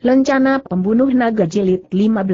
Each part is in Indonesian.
Lencana Pembunuh Naga Jilid 15.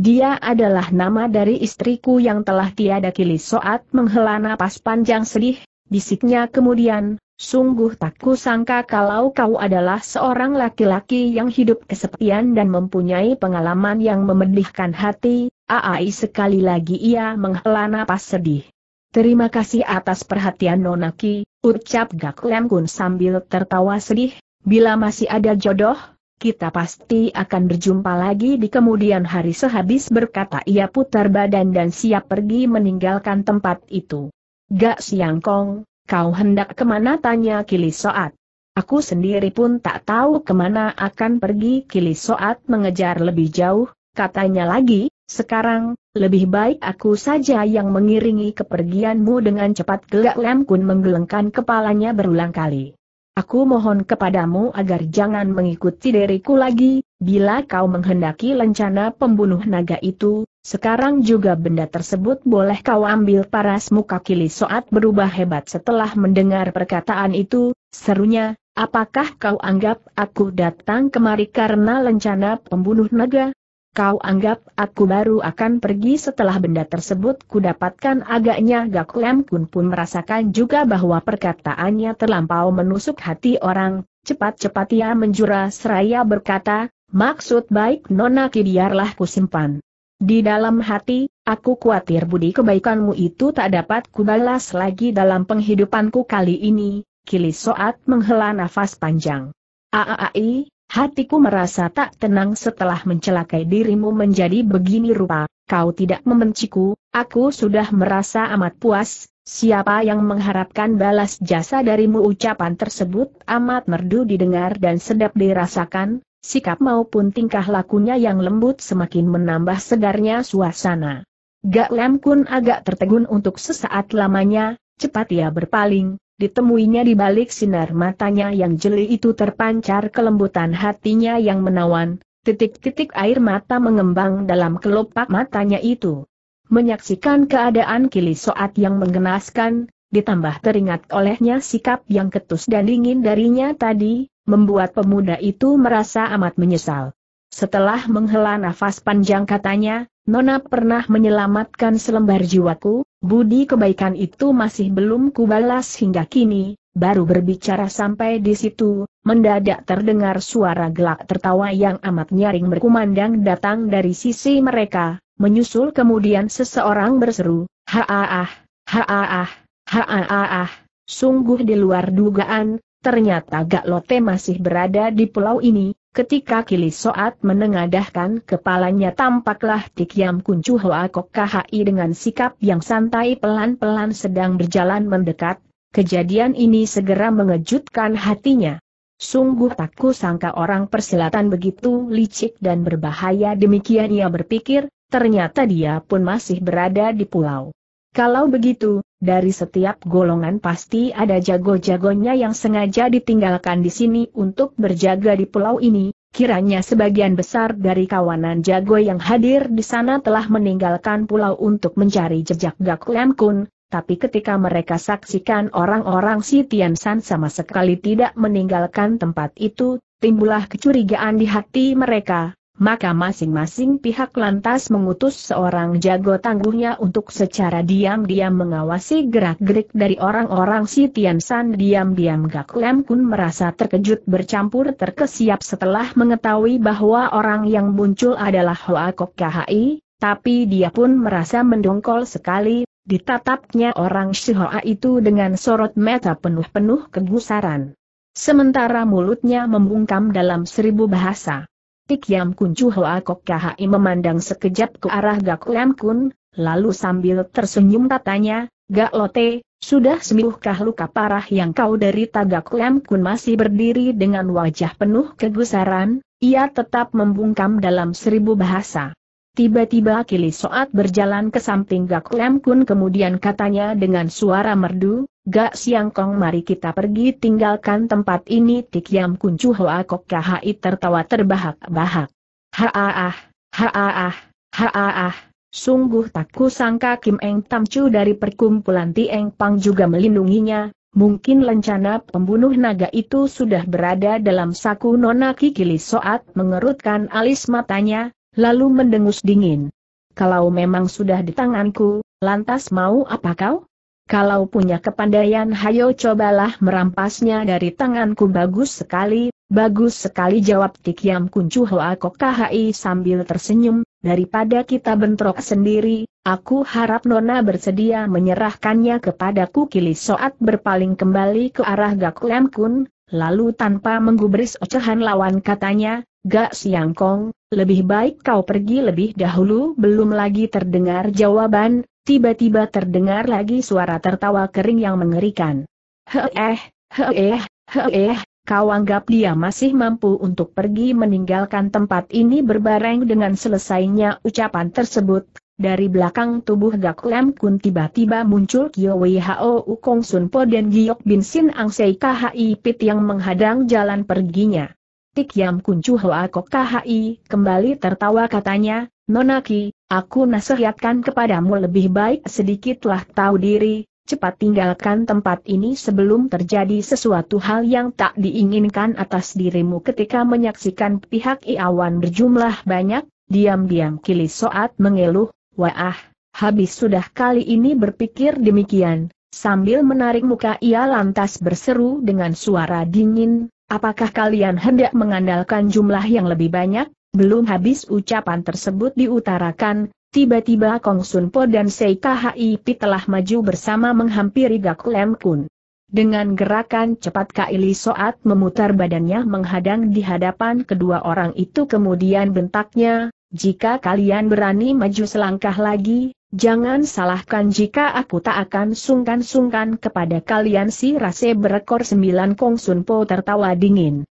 Dia adalah nama dari istriku yang telah tiada Kili soat menghela napas panjang sedih, bisiknya kemudian, sungguh tak kusangka kalau kau adalah seorang laki-laki yang hidup kesepian dan mempunyai pengalaman yang memedihkan hati, aai sekali lagi ia menghela napas sedih. Terima kasih atas perhatian Nonaki, ucap Gak Lemkun sambil tertawa sedih, bila masih ada jodoh, kita pasti akan berjumpa lagi di kemudian hari sehabis berkata ia putar badan dan siap pergi meninggalkan tempat itu. Gak siang kong, kau hendak kemana tanya Kili Soat. Aku sendiri pun tak tahu kemana akan pergi Kili Soat mengejar lebih jauh, katanya lagi, sekarang, lebih baik aku saja yang mengiringi kepergianmu dengan cepat gelak Lem Kun menggelengkan kepalanya berulang kali. Aku mohon kepadamu agar jangan mengikuti diriku lagi, bila kau menghendaki lencana pembunuh naga itu, sekarang juga benda tersebut boleh kau ambil paras muka kili soat berubah hebat setelah mendengar perkataan itu, serunya, apakah kau anggap aku datang kemari karena lencana pembunuh naga? Kau anggap aku baru akan pergi setelah benda tersebut kudapatkan agaknya Gak Lem Kun pun merasakan juga bahwa perkataannya terlampau menusuk hati orang, cepat-cepat ia menjura seraya berkata, maksud baik Nona biarlah kusimpan. Di dalam hati, aku khawatir budi kebaikanmu itu tak dapat kubalas lagi dalam penghidupanku kali ini, Kili Soat menghela nafas panjang. Aai, Hatiku merasa tak tenang setelah mencelakai dirimu menjadi begini rupa, kau tidak membenciku, aku sudah merasa amat puas, siapa yang mengharapkan balas jasa darimu ucapan tersebut amat merdu didengar dan sedap dirasakan, sikap maupun tingkah lakunya yang lembut semakin menambah segarnya suasana. Gak Lem Kun agak tertegun untuk sesaat lamanya, cepat ia berpaling, Ditemuinya di balik sinar matanya yang jeli itu terpancar kelembutan hatinya yang menawan, titik-titik air mata mengembang dalam kelopak matanya itu. Menyaksikan keadaan kili soat yang mengenaskan, ditambah teringat olehnya sikap yang ketus dan dingin darinya tadi, membuat pemuda itu merasa amat menyesal. Setelah menghela nafas panjang katanya, Nona pernah menyelamatkan selembar jiwaku, Budi kebaikan itu masih belum kubalas hingga kini, baru berbicara sampai di situ, mendadak terdengar suara gelak tertawa yang amat nyaring berkumandang datang dari sisi mereka, menyusul kemudian seseorang berseru, Haaah, haaah, haaah, sungguh di luar dugaan, ternyata Gak Lote masih berada di pulau ini, Ketika Kili Soat menengadahkan kepalanya tampaklah Tikiam Kuncu Hoa Kok Kahai dengan sikap yang santai pelan-pelan sedang berjalan mendekat, kejadian ini segera mengejutkan hatinya. Sungguh tak sangka orang persilatan begitu licik dan berbahaya demikian ia berpikir, ternyata dia pun masih berada di pulau. Kalau begitu, dari setiap golongan pasti ada jago-jagonya yang sengaja ditinggalkan di sini untuk berjaga di pulau ini, kiranya sebagian besar dari kawanan jago yang hadir di sana telah meninggalkan pulau untuk mencari jejak Gak Lian Kun, tapi ketika mereka saksikan orang-orang si Tian San sama sekali tidak meninggalkan tempat itu, timbullah kecurigaan di hati mereka, maka masing-masing pihak lantas mengutus seorang jago tangguhnya untuk secara diam-diam mengawasi gerak-gerik dari orang-orang si San diam-diam Gak Lem Kun merasa terkejut bercampur terkesiap setelah mengetahui bahwa orang yang muncul adalah Hoa Kok KHI, tapi dia pun merasa mendongkol sekali, ditatapnya orang si Hoa itu dengan sorot mata penuh-penuh kegusaran. Sementara mulutnya membungkam dalam seribu bahasa. Kun Kuncu Hoa Kok KHI memandang sekejap ke arah Gak Lam Kun, lalu sambil tersenyum katanya, Gak Lote, sudah sembuhkah luka parah yang kau derita Gak Lam Kun masih berdiri dengan wajah penuh kegusaran, ia tetap membungkam dalam seribu bahasa. Tiba-tiba Kili Soat berjalan ke samping Gak Lam Kun kemudian katanya dengan suara merdu, Gak siang kong mari kita pergi tinggalkan tempat ini Tikiam kuncu hoa kok kahai tertawa terbahak-bahak. Haaah, haaah, haaah, sungguh tak kusangka Kim Eng Tamcu dari perkumpulan Tieng Pang juga melindunginya, Mungkin lencana pembunuh naga itu sudah berada dalam saku Nona Kikili Soat mengerutkan alis matanya, lalu mendengus dingin. Kalau memang sudah di tanganku, lantas mau apa kau? Kalau punya kepandaian hayo cobalah merampasnya dari tanganku bagus sekali, bagus sekali jawab Tikiam Kuncu Hoa Kokahi sambil tersenyum, daripada kita bentrok sendiri, aku harap Nona bersedia menyerahkannya kepadaku Kili Soat berpaling kembali ke arah Gak Kun, lalu tanpa menggubris ocehan lawan katanya, Gak Siangkong, lebih baik kau pergi lebih dahulu belum lagi terdengar jawaban, tiba-tiba terdengar lagi suara tertawa kering yang mengerikan. Heeh, heeh, heeh, kau anggap dia masih mampu untuk pergi meninggalkan tempat ini berbareng dengan selesainya ucapan tersebut. Dari belakang tubuh Gak Lem Kun tiba-tiba muncul Kyo Wei Hao Ukong Sun Po dan Giok Bin Sin Ang Sei KHI Pit yang menghadang jalan perginya. Tik Yam Kun Chu Hoa Kok KHI kembali tertawa katanya, Nonaki, Aku nasihatkan kepadamu lebih baik sedikitlah tahu diri, cepat tinggalkan tempat ini sebelum terjadi sesuatu hal yang tak diinginkan atas dirimu ketika menyaksikan pihak iawan berjumlah banyak, diam-diam kili soat mengeluh, wah, habis sudah kali ini berpikir demikian, sambil menarik muka ia lantas berseru dengan suara dingin, apakah kalian hendak mengandalkan jumlah yang lebih banyak? Belum habis ucapan tersebut diutarakan, tiba-tiba Kong Sun Po dan Seika Pi telah maju bersama menghampiri Gak Lem Kun. Dengan gerakan cepat Kaili Soat memutar badannya menghadang di hadapan kedua orang itu kemudian bentaknya, jika kalian berani maju selangkah lagi, Jangan salahkan jika aku tak akan sungkan-sungkan kepada kalian si rase berekor sembilan Kong Sun Po tertawa dingin.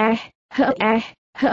eh, he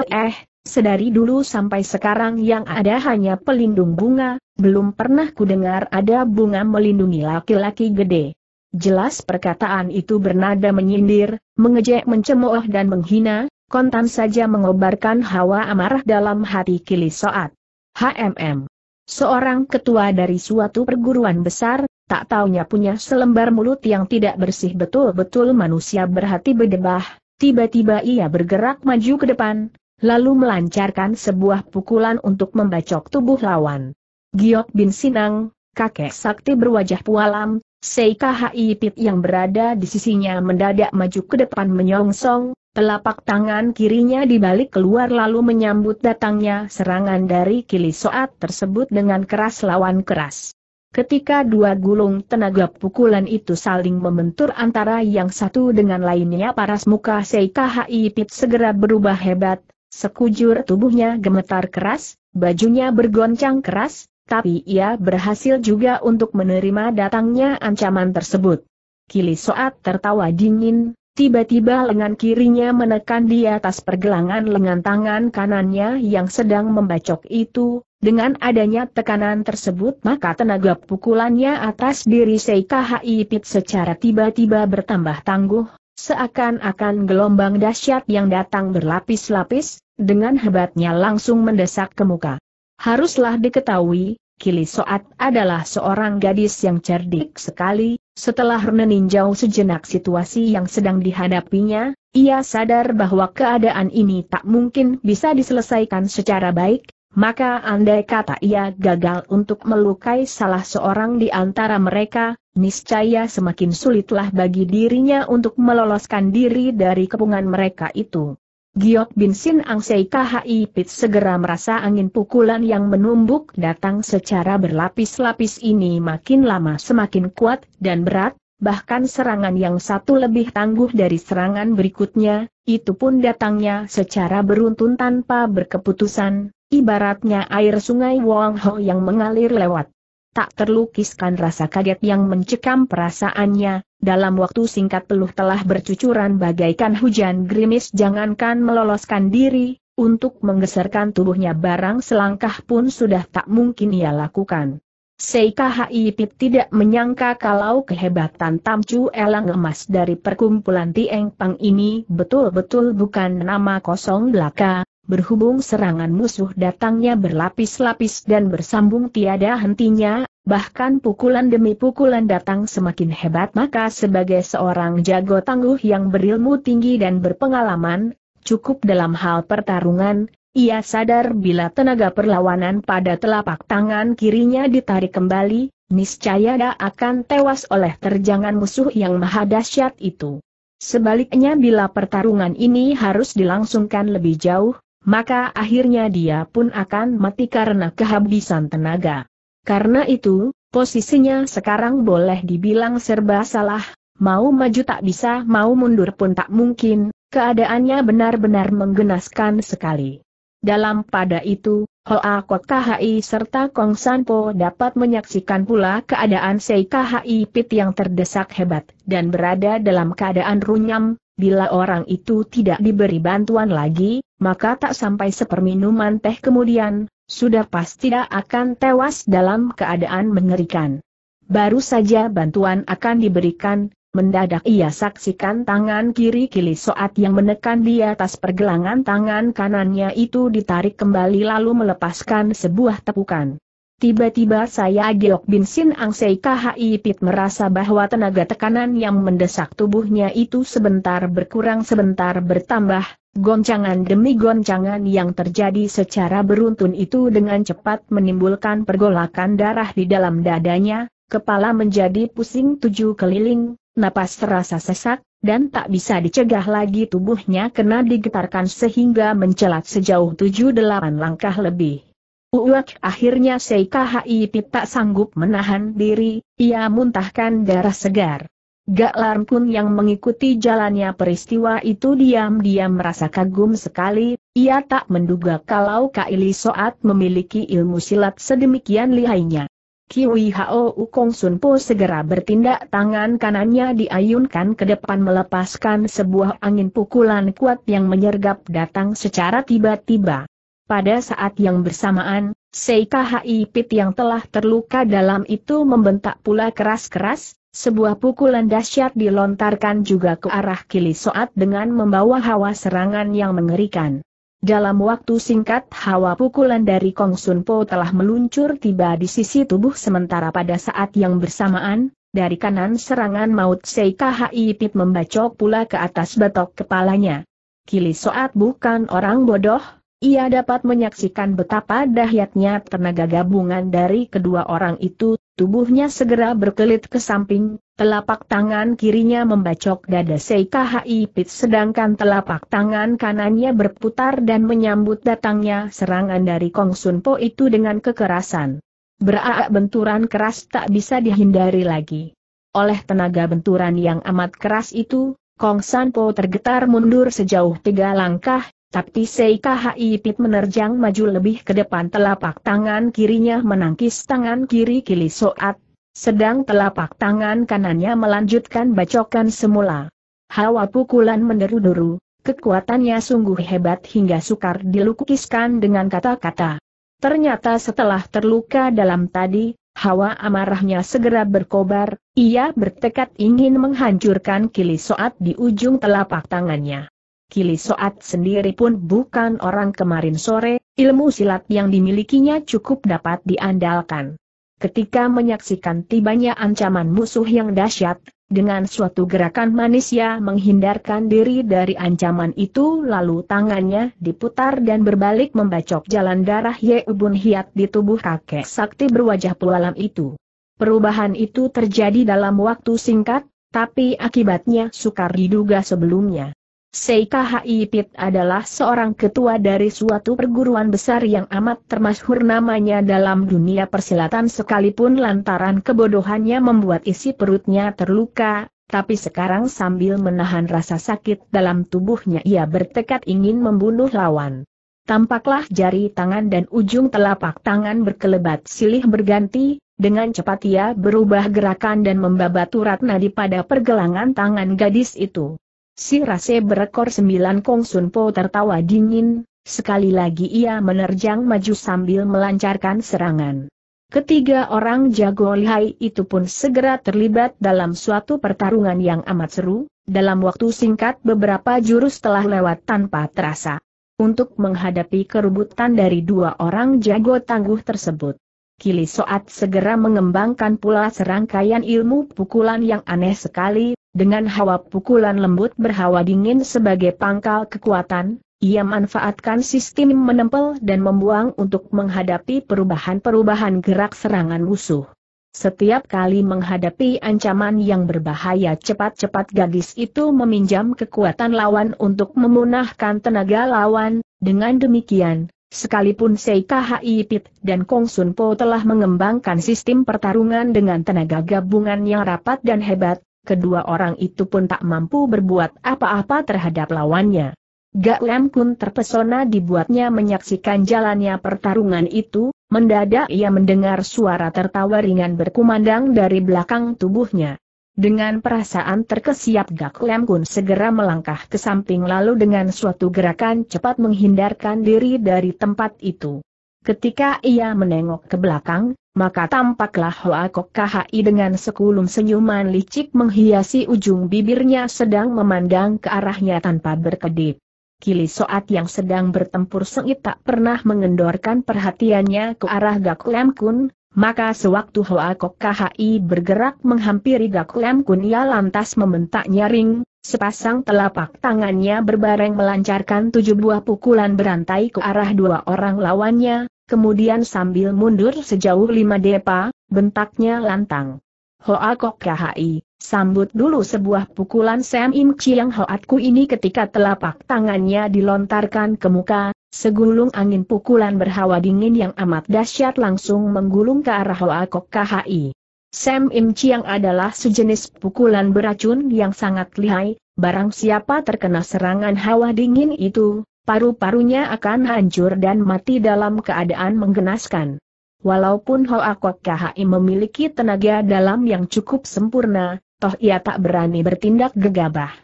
eh sedari dulu sampai sekarang yang ada hanya pelindung bunga, belum pernah kudengar ada bunga melindungi laki-laki gede. Jelas perkataan itu bernada menyindir, mengejek mencemooh dan menghina, kontan saja mengobarkan hawa amarah dalam hati kili soat. HMM. Seorang ketua dari suatu perguruan besar, tak taunya punya selembar mulut yang tidak bersih betul-betul manusia berhati berdebah, tiba-tiba ia bergerak maju ke depan, lalu melancarkan sebuah pukulan untuk membacok tubuh lawan. Giok Bin Sinang, kakek sakti berwajah pualam, Seikahai Pit yang berada di sisinya mendadak maju ke depan menyongsong, telapak tangan kirinya dibalik keluar lalu menyambut datangnya serangan dari kili soat tersebut dengan keras lawan keras. Ketika dua gulung tenaga pukulan itu saling membentur antara yang satu dengan lainnya paras muka Seikahai Pit segera berubah hebat, Sekujur tubuhnya gemetar keras, bajunya bergoncang keras, tapi ia berhasil juga untuk menerima datangnya ancaman tersebut. Kili Soat tertawa dingin, tiba-tiba lengan kirinya menekan di atas pergelangan lengan tangan kanannya yang sedang membacok itu, dengan adanya tekanan tersebut maka tenaga pukulannya atas diri Seika Pit secara tiba-tiba bertambah tangguh, Seakan-akan gelombang dahsyat yang datang berlapis-lapis, dengan hebatnya langsung mendesak ke muka. Haruslah diketahui, Kili Soat adalah seorang gadis yang cerdik sekali, setelah meninjau sejenak situasi yang sedang dihadapinya, ia sadar bahwa keadaan ini tak mungkin bisa diselesaikan secara baik, maka andai kata ia gagal untuk melukai salah seorang di antara mereka, niscaya semakin sulitlah bagi dirinya untuk meloloskan diri dari kepungan mereka itu. Giok Bin Sin Ang Sei KHI Pit segera merasa angin pukulan yang menumbuk datang secara berlapis-lapis ini makin lama semakin kuat dan berat, bahkan serangan yang satu lebih tangguh dari serangan berikutnya, itu pun datangnya secara beruntun tanpa berkeputusan, ibaratnya air sungai Wong Ho yang mengalir lewat tak terlukiskan rasa kaget yang mencekam perasaannya, dalam waktu singkat peluh telah bercucuran bagaikan hujan gerimis jangankan meloloskan diri, untuk menggeserkan tubuhnya barang selangkah pun sudah tak mungkin ia lakukan. Seika Haipit tidak menyangka kalau kehebatan Tamcu Elang Emas dari perkumpulan Tieng Pang ini betul-betul bukan nama kosong belaka, berhubung serangan musuh datangnya berlapis-lapis dan bersambung tiada hentinya, bahkan pukulan demi pukulan datang semakin hebat maka sebagai seorang jago tangguh yang berilmu tinggi dan berpengalaman, cukup dalam hal pertarungan, ia sadar bila tenaga perlawanan pada telapak tangan kirinya ditarik kembali, niscaya dia akan tewas oleh terjangan musuh yang maha dahsyat itu. Sebaliknya bila pertarungan ini harus dilangsungkan lebih jauh, maka akhirnya dia pun akan mati karena kehabisan tenaga. Karena itu, posisinya sekarang boleh dibilang serba salah, mau maju tak bisa mau mundur pun tak mungkin, keadaannya benar-benar menggenaskan sekali. Dalam pada itu, Hoa Kok KHI serta Kong Sanpo dapat menyaksikan pula keadaan Sei KHI Pit yang terdesak hebat dan berada dalam keadaan runyam, Bila orang itu tidak diberi bantuan lagi, maka tak sampai seperminuman teh kemudian, sudah pasti tidak akan tewas dalam keadaan mengerikan. Baru saja bantuan akan diberikan, mendadak ia saksikan tangan kiri kili soat yang menekan di atas pergelangan tangan kanannya itu ditarik kembali lalu melepaskan sebuah tepukan. Tiba-tiba saya Giok Bin Sin Ang Sei KHI Pit merasa bahwa tenaga tekanan yang mendesak tubuhnya itu sebentar berkurang sebentar bertambah, goncangan demi goncangan yang terjadi secara beruntun itu dengan cepat menimbulkan pergolakan darah di dalam dadanya, kepala menjadi pusing tujuh keliling, napas terasa sesak, dan tak bisa dicegah lagi tubuhnya kena digetarkan sehingga mencelat sejauh tujuh delapan langkah lebih. Uwak akhirnya Seika Haipit tak sanggup menahan diri, ia muntahkan darah segar. Gak Larm pun yang mengikuti jalannya peristiwa itu diam-diam merasa kagum sekali, ia tak menduga kalau Kaili Soat memiliki ilmu silat sedemikian lihainya. Kiwi Hao Ukong Sun Po segera bertindak tangan kanannya diayunkan ke depan melepaskan sebuah angin pukulan kuat yang menyergap datang secara tiba-tiba. Pada saat yang bersamaan, Seika Pit yang telah terluka dalam itu membentak pula keras-keras, sebuah pukulan dahsyat dilontarkan juga ke arah kili soat dengan membawa hawa serangan yang mengerikan. Dalam waktu singkat hawa pukulan dari Kong Sun Po telah meluncur tiba di sisi tubuh sementara pada saat yang bersamaan, dari kanan serangan maut Seika Pit membacok pula ke atas batok kepalanya. Kili Soat bukan orang bodoh, ia dapat menyaksikan betapa dahyatnya tenaga gabungan dari kedua orang itu, tubuhnya segera berkelit ke samping, telapak tangan kirinya membacok dada Seikahai Pit sedangkan telapak tangan kanannya berputar dan menyambut datangnya serangan dari Kong Sun Po itu dengan kekerasan. Beraak benturan keras tak bisa dihindari lagi. Oleh tenaga benturan yang amat keras itu, Kong San Po tergetar mundur sejauh tiga langkah, tapi Seikhi Pit menerjang maju lebih ke depan telapak tangan kirinya menangkis tangan kiri Kili Soat, sedang telapak tangan kanannya melanjutkan bacokan semula. Hawa pukulan menderu-deru, kekuatannya sungguh hebat hingga sukar dilukiskan dengan kata-kata. Ternyata setelah terluka dalam tadi, hawa amarahnya segera berkobar, ia bertekad ingin menghancurkan kili soat di ujung telapak tangannya. Kili Soat sendiri pun bukan orang kemarin sore, ilmu silat yang dimilikinya cukup dapat diandalkan. Ketika menyaksikan tibanya ancaman musuh yang dahsyat, dengan suatu gerakan manis ia menghindarkan diri dari ancaman itu lalu tangannya diputar dan berbalik membacok jalan darah Ye Ubun Hiat di tubuh kakek sakti berwajah pualam itu. Perubahan itu terjadi dalam waktu singkat, tapi akibatnya sukar diduga sebelumnya. Seika Haipit adalah seorang ketua dari suatu perguruan besar yang amat termasyhur namanya dalam dunia persilatan sekalipun lantaran kebodohannya membuat isi perutnya terluka, tapi sekarang sambil menahan rasa sakit dalam tubuhnya ia bertekad ingin membunuh lawan. Tampaklah jari tangan dan ujung telapak tangan berkelebat silih berganti, dengan cepat ia berubah gerakan dan membabat urat nadi pada pergelangan tangan gadis itu. Si Rase berekor sembilan Kong Sun Po tertawa dingin, sekali lagi ia menerjang maju sambil melancarkan serangan. Ketiga orang jago lihai itu pun segera terlibat dalam suatu pertarungan yang amat seru, dalam waktu singkat beberapa jurus telah lewat tanpa terasa. Untuk menghadapi kerubutan dari dua orang jago tangguh tersebut. Kili Soat segera mengembangkan pula serangkaian ilmu pukulan yang aneh sekali, dengan hawa pukulan lembut berhawa dingin sebagai pangkal kekuatan, ia manfaatkan sistem menempel dan membuang untuk menghadapi perubahan-perubahan gerak serangan musuh. Setiap kali menghadapi ancaman yang berbahaya cepat-cepat gadis itu meminjam kekuatan lawan untuk memunahkan tenaga lawan, dengan demikian, sekalipun Seika Haipit dan Kong Sun Po telah mengembangkan sistem pertarungan dengan tenaga gabungan yang rapat dan hebat, kedua orang itu pun tak mampu berbuat apa-apa terhadap lawannya. Gak Lem Kun terpesona dibuatnya menyaksikan jalannya pertarungan itu, mendadak ia mendengar suara tertawa ringan berkumandang dari belakang tubuhnya. Dengan perasaan terkesiap Gak Lem Kun segera melangkah ke samping lalu dengan suatu gerakan cepat menghindarkan diri dari tempat itu. Ketika ia menengok ke belakang, maka tampaklah Hoa Kok Kahai dengan sekulum senyuman licik menghiasi ujung bibirnya sedang memandang ke arahnya tanpa berkedip. Kili Soat yang sedang bertempur sengit tak pernah mengendorkan perhatiannya ke arah Gak Lem Kun, maka sewaktu Hoa Kok Kahai bergerak menghampiri Gak Lem Kun ia lantas membentak nyaring, Sepasang telapak tangannya berbareng melancarkan tujuh buah pukulan berantai ke arah dua orang lawannya, kemudian sambil mundur sejauh lima depa, bentaknya lantang. Hoa Kok Kahai, sambut dulu sebuah pukulan Sam Im Chiang Hoatku ini ketika telapak tangannya dilontarkan ke muka, segulung angin pukulan berhawa dingin yang amat dahsyat langsung menggulung ke arah Hoa Kok Kahai. Sam Im Chiang adalah sejenis pukulan beracun yang sangat lihai, barang siapa terkena serangan hawa dingin itu, paru-parunya akan hancur dan mati dalam keadaan menggenaskan. Walaupun Hoa Kok KHI memiliki tenaga dalam yang cukup sempurna, toh ia tak berani bertindak gegabah.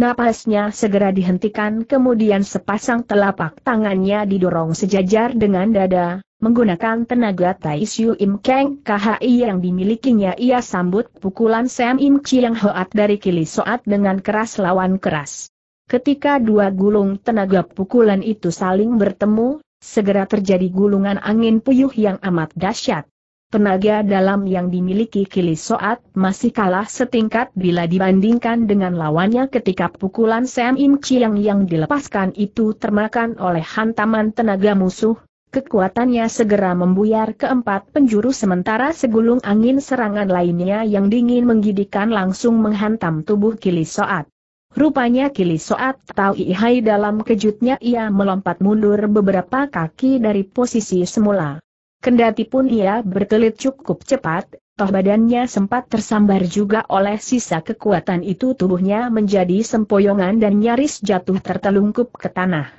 Napasnya segera dihentikan kemudian sepasang telapak tangannya didorong sejajar dengan dada, menggunakan tenaga Tai Siu Im Keng KHI yang dimilikinya ia sambut pukulan Sam Im Chiang Hoat dari Kili Soat dengan keras lawan keras. Ketika dua gulung tenaga pukulan itu saling bertemu, segera terjadi gulungan angin puyuh yang amat dahsyat. Tenaga dalam yang dimiliki Kili Soat masih kalah setingkat bila dibandingkan dengan lawannya ketika pukulan Sam Im Chiang yang dilepaskan itu termakan oleh hantaman tenaga musuh, Kekuatannya segera membuyar keempat penjuru sementara segulung angin serangan lainnya yang dingin menggidikan langsung menghantam tubuh Kili Soat. Rupanya Kili Soat tahu Ihai dalam kejutnya ia melompat mundur beberapa kaki dari posisi semula. Kendati pun ia berkelit cukup cepat, toh badannya sempat tersambar juga oleh sisa kekuatan itu tubuhnya menjadi sempoyongan dan nyaris jatuh tertelungkup ke tanah.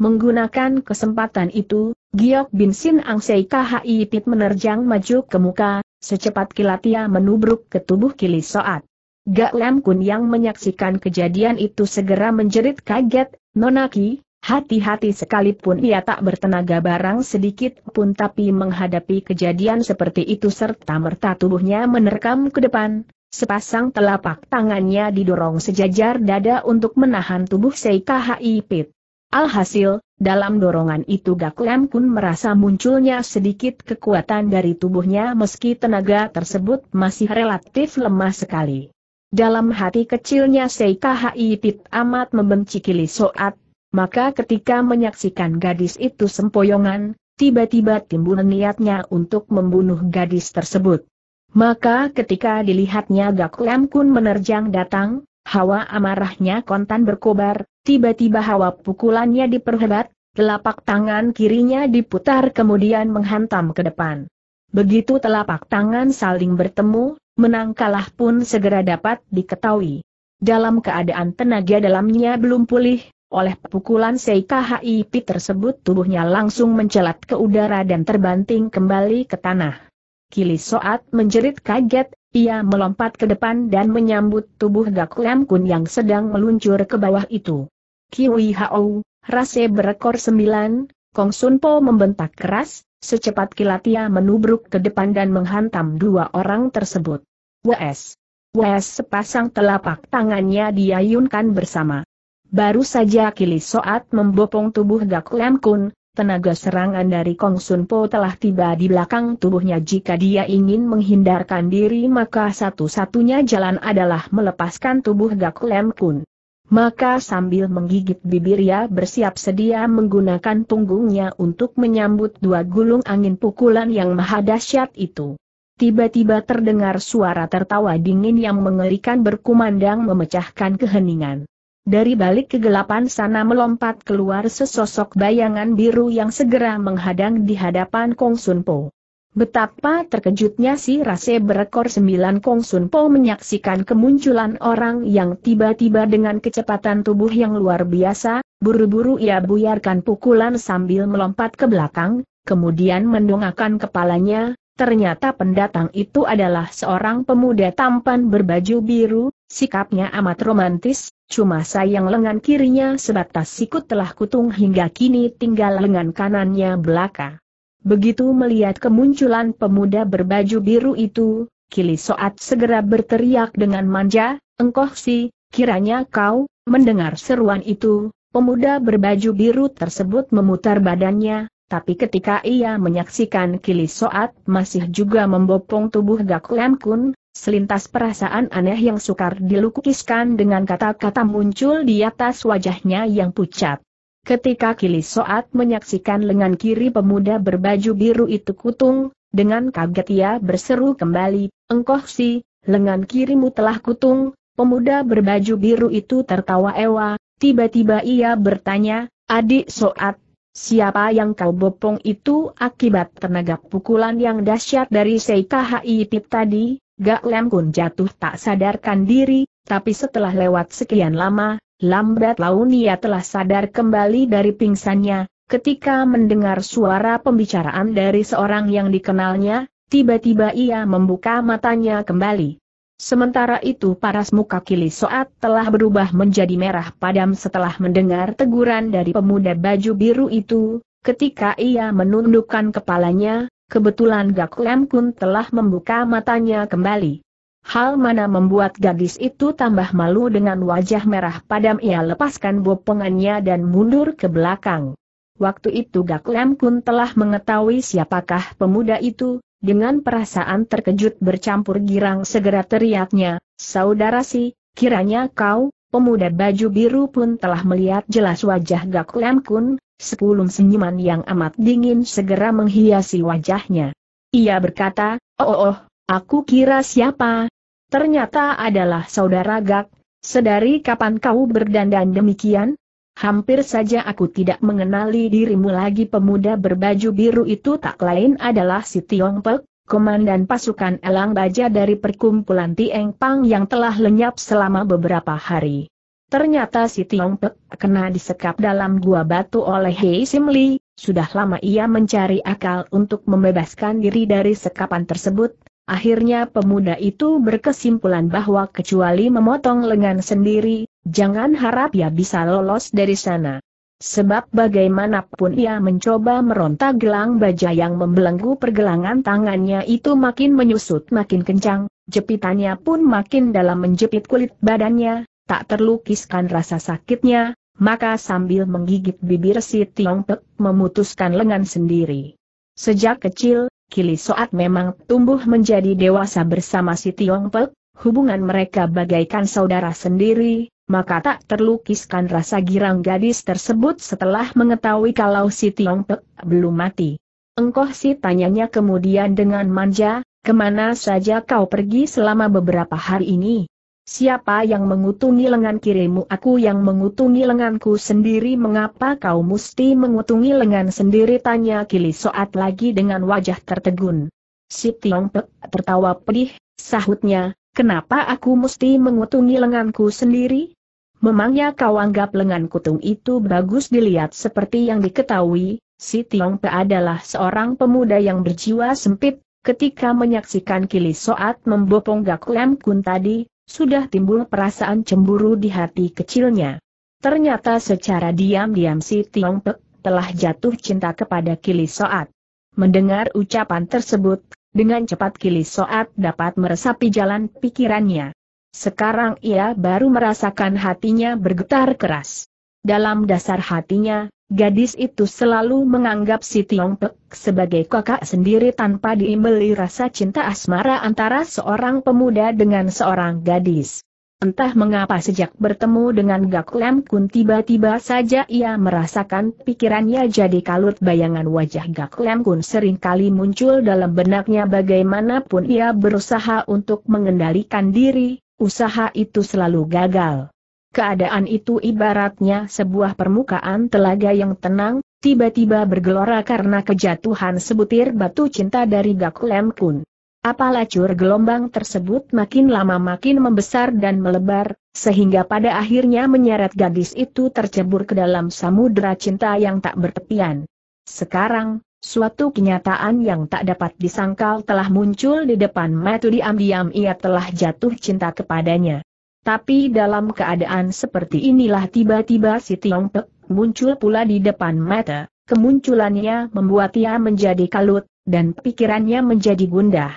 Menggunakan kesempatan itu, Giok Bin Sin Ang KHI Pit menerjang maju ke muka, secepat kilat ia menubruk ke tubuh Kili Soat. Gak Lam Kun yang menyaksikan kejadian itu segera menjerit kaget, Nonaki, Hati-hati sekalipun ia tak bertenaga barang sedikit pun tapi menghadapi kejadian seperti itu serta merta tubuhnya menerkam ke depan, sepasang telapak tangannya didorong sejajar dada untuk menahan tubuh Seika Haipit. Alhasil, dalam dorongan itu Gaklem pun merasa munculnya sedikit kekuatan dari tubuhnya meski tenaga tersebut masih relatif lemah sekali. Dalam hati kecilnya Seika Haipit amat membenci Kili Soat, maka ketika menyaksikan gadis itu sempoyongan, tiba-tiba timbul niatnya untuk membunuh gadis tersebut. Maka ketika dilihatnya Gak Lam Kun menerjang datang, hawa amarahnya kontan berkobar, tiba-tiba hawa pukulannya diperhebat, telapak tangan kirinya diputar kemudian menghantam ke depan. Begitu telapak tangan saling bertemu, menangkalah pun segera dapat diketahui. Dalam keadaan tenaga dalamnya belum pulih, oleh pukulan CKHIP tersebut tubuhnya langsung mencelat ke udara dan terbanting kembali ke tanah. Kili Soat menjerit kaget, ia melompat ke depan dan menyambut tubuh Gak Lam Kun yang sedang meluncur ke bawah itu. Kiwi Hao, rase berekor sembilan, Kong Sun Po membentak keras, secepat kilat ia menubruk ke depan dan menghantam dua orang tersebut. Wes, Wes, sepasang telapak tangannya diayunkan bersama. Baru saja Kili soat membopong tubuh Gak Lam Kun, tenaga serangan dari Kong Sun Po telah tiba di belakang tubuhnya jika dia ingin menghindarkan diri maka satu-satunya jalan adalah melepaskan tubuh Gak Lam Kun. Maka sambil menggigit bibir ia bersiap sedia menggunakan punggungnya untuk menyambut dua gulung angin pukulan yang maha dahsyat itu. Tiba-tiba terdengar suara tertawa dingin yang mengerikan berkumandang memecahkan keheningan. Dari balik kegelapan sana melompat keluar sesosok bayangan biru yang segera menghadang di hadapan Kong Sun Po. Betapa terkejutnya si Rase berekor sembilan Kong Sun Po menyaksikan kemunculan orang yang tiba-tiba dengan kecepatan tubuh yang luar biasa, buru-buru ia buyarkan pukulan sambil melompat ke belakang, kemudian mendongakkan kepalanya, ternyata pendatang itu adalah seorang pemuda tampan berbaju biru, sikapnya amat romantis, Cuma sayang lengan kirinya sebatas sikut telah kutung hingga kini tinggal lengan kanannya belaka. Begitu melihat kemunculan pemuda berbaju biru itu, Kili Soat segera berteriak dengan manja, engkoh si, kiranya kau, mendengar seruan itu, pemuda berbaju biru tersebut memutar badannya, tapi ketika ia menyaksikan Kili Soat masih juga membopong tubuh Gak Lem Kun, Selintas perasaan aneh yang sukar dilukiskan dengan kata-kata muncul di atas wajahnya yang pucat. Ketika Kili Soat menyaksikan lengan kiri pemuda berbaju biru itu kutung, dengan kaget ia berseru kembali, Engkoh si, lengan kirimu telah kutung, pemuda berbaju biru itu tertawa ewa, tiba-tiba ia bertanya, Adik Soat, siapa yang kau bopong itu akibat tenaga pukulan yang dahsyat dari Seika Pip tadi? Gak Lem Kun jatuh tak sadarkan diri, tapi setelah lewat sekian lama, lambat laun ia telah sadar kembali dari pingsannya, ketika mendengar suara pembicaraan dari seorang yang dikenalnya, tiba-tiba ia membuka matanya kembali. Sementara itu paras muka kili soat telah berubah menjadi merah padam setelah mendengar teguran dari pemuda baju biru itu, ketika ia menundukkan kepalanya, Kebetulan Gak Lem Kun telah membuka matanya kembali. Hal mana membuat gadis itu tambah malu dengan wajah merah padam ia lepaskan bopongannya dan mundur ke belakang. Waktu itu Gak Lem Kun telah mengetahui siapakah pemuda itu, dengan perasaan terkejut bercampur girang segera teriaknya, Saudara si, kiranya kau, pemuda baju biru pun telah melihat jelas wajah Gak Lem Kun, Sepuluh senyuman yang amat dingin segera menghiasi wajahnya. Ia berkata, oh, oh, oh, aku kira siapa? Ternyata adalah saudara Gak, sedari kapan kau berdandan demikian? Hampir saja aku tidak mengenali dirimu lagi pemuda berbaju biru itu tak lain adalah si Tiong Pek, komandan pasukan Elang Baja dari perkumpulan Tieng Pang yang telah lenyap selama beberapa hari. Ternyata si Tiong Pek kena disekap dalam gua batu oleh Hei Sim Li, sudah lama ia mencari akal untuk membebaskan diri dari sekapan tersebut, Akhirnya pemuda itu berkesimpulan bahwa kecuali memotong lengan sendiri, jangan harap ia bisa lolos dari sana. Sebab bagaimanapun ia mencoba meronta gelang baja yang membelenggu pergelangan tangannya itu makin menyusut makin kencang, jepitannya pun makin dalam menjepit kulit badannya, tak terlukiskan rasa sakitnya, maka sambil menggigit bibir si Tiong Pek memutuskan lengan sendiri. Sejak kecil, Kili Soat memang tumbuh menjadi dewasa bersama si Tiong Pek, hubungan mereka bagaikan saudara sendiri, maka tak terlukiskan rasa girang gadis tersebut setelah mengetahui kalau si Tiong Pek belum mati. Engkoh si tanyanya kemudian dengan manja, kemana saja kau pergi selama beberapa hari ini? Siapa yang mengutungi lengan kirimu aku yang mengutungi lenganku sendiri mengapa kau mesti mengutungi lengan sendiri tanya Kili Soat lagi dengan wajah tertegun. Si Tiong Pek tertawa pedih, sahutnya, kenapa aku mesti mengutungi lenganku sendiri? Memangnya kau anggap lengan kutung itu bagus dilihat seperti yang diketahui, si Tiong Pek adalah seorang pemuda yang berjiwa sempit, ketika menyaksikan Kili Soat membopong Gak Lem Kun tadi, sudah timbul perasaan cemburu di hati kecilnya. Ternyata secara diam-diam si Tiong Pek telah jatuh cinta kepada Kili Soat. Mendengar ucapan tersebut, dengan cepat Kili Soat dapat meresapi jalan pikirannya. Sekarang ia baru merasakan hatinya bergetar keras. Dalam dasar hatinya, Gadis itu selalu menganggap si Tiong Pek sebagai kakak sendiri tanpa diimbeli rasa cinta asmara antara seorang pemuda dengan seorang gadis. Entah mengapa sejak bertemu dengan Gak Lem Kun tiba-tiba saja ia merasakan pikirannya jadi kalut bayangan wajah Gak Lem Kun seringkali muncul dalam benaknya bagaimanapun ia berusaha untuk mengendalikan diri, usaha itu selalu gagal. Keadaan itu ibaratnya sebuah permukaan telaga yang tenang, tiba-tiba bergelora karena kejatuhan sebutir batu cinta dari Gakulem Kun. Apalacur gelombang tersebut makin lama makin membesar dan melebar, sehingga pada akhirnya menyeret gadis itu tercebur ke dalam samudera cinta yang tak bertepian. Sekarang, suatu kenyataan yang tak dapat disangkal telah muncul di depan Matu diam-diam ia telah jatuh cinta kepadanya. Tapi dalam keadaan seperti inilah tiba-tiba si Tiong Pek muncul pula di depan mata. Kemunculannya membuat ia menjadi kalut, dan pikirannya menjadi gundah.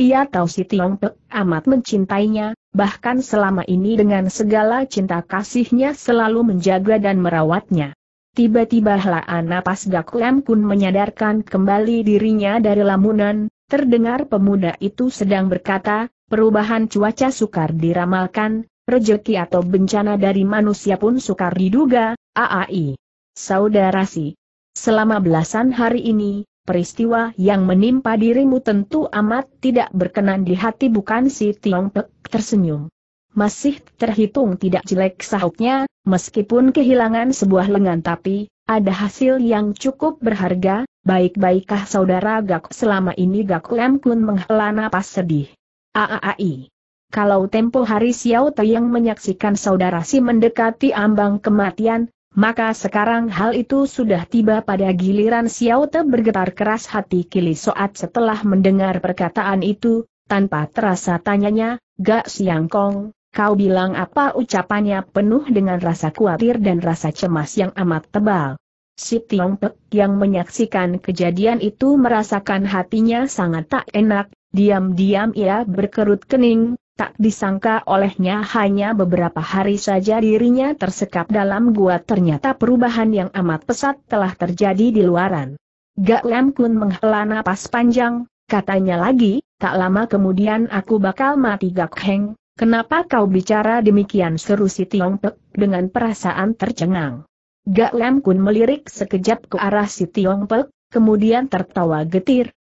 Ia tahu si Tiong Pek amat mencintainya, bahkan selama ini dengan segala cinta kasihnya selalu menjaga dan merawatnya. Tiba-tiba helaan napas Gak Lem Kun menyadarkan kembali dirinya dari lamunan, terdengar pemuda itu sedang berkata, Perubahan cuaca sukar diramalkan, rejeki atau bencana dari manusia pun sukar diduga, AAI. Saudara si, selama belasan hari ini, peristiwa yang menimpa dirimu tentu amat tidak berkenan di hati bukan si Tiong Pek tersenyum. Masih terhitung tidak jelek sahutnya, meskipun kehilangan sebuah lengan tapi, ada hasil yang cukup berharga, baik-baikkah saudara Gak selama ini Gak Lem Kun menghela napas sedih. AAAI. Kalau tempo hari Xiao Yang menyaksikan saudara si mendekati ambang kematian, maka sekarang hal itu sudah tiba pada giliran Xiao Te bergetar keras hati Kili Soat setelah mendengar perkataan itu, tanpa terasa tanyanya, Gak Siang Kong, kau bilang apa ucapannya penuh dengan rasa khawatir dan rasa cemas yang amat tebal. Si Tiong Pek yang menyaksikan kejadian itu merasakan hatinya sangat tak enak, Diam-diam ia berkerut kening, tak disangka olehnya hanya beberapa hari saja dirinya tersekap dalam gua ternyata perubahan yang amat pesat telah terjadi di luaran. Gak Lam Kun menghela napas panjang, katanya lagi, tak lama kemudian aku bakal mati Gak Heng, kenapa kau bicara demikian seru si Tiong Pek dengan perasaan tercengang. Gak Lam Kun melirik sekejap ke arah si Tiong Pek, kemudian tertawa getir,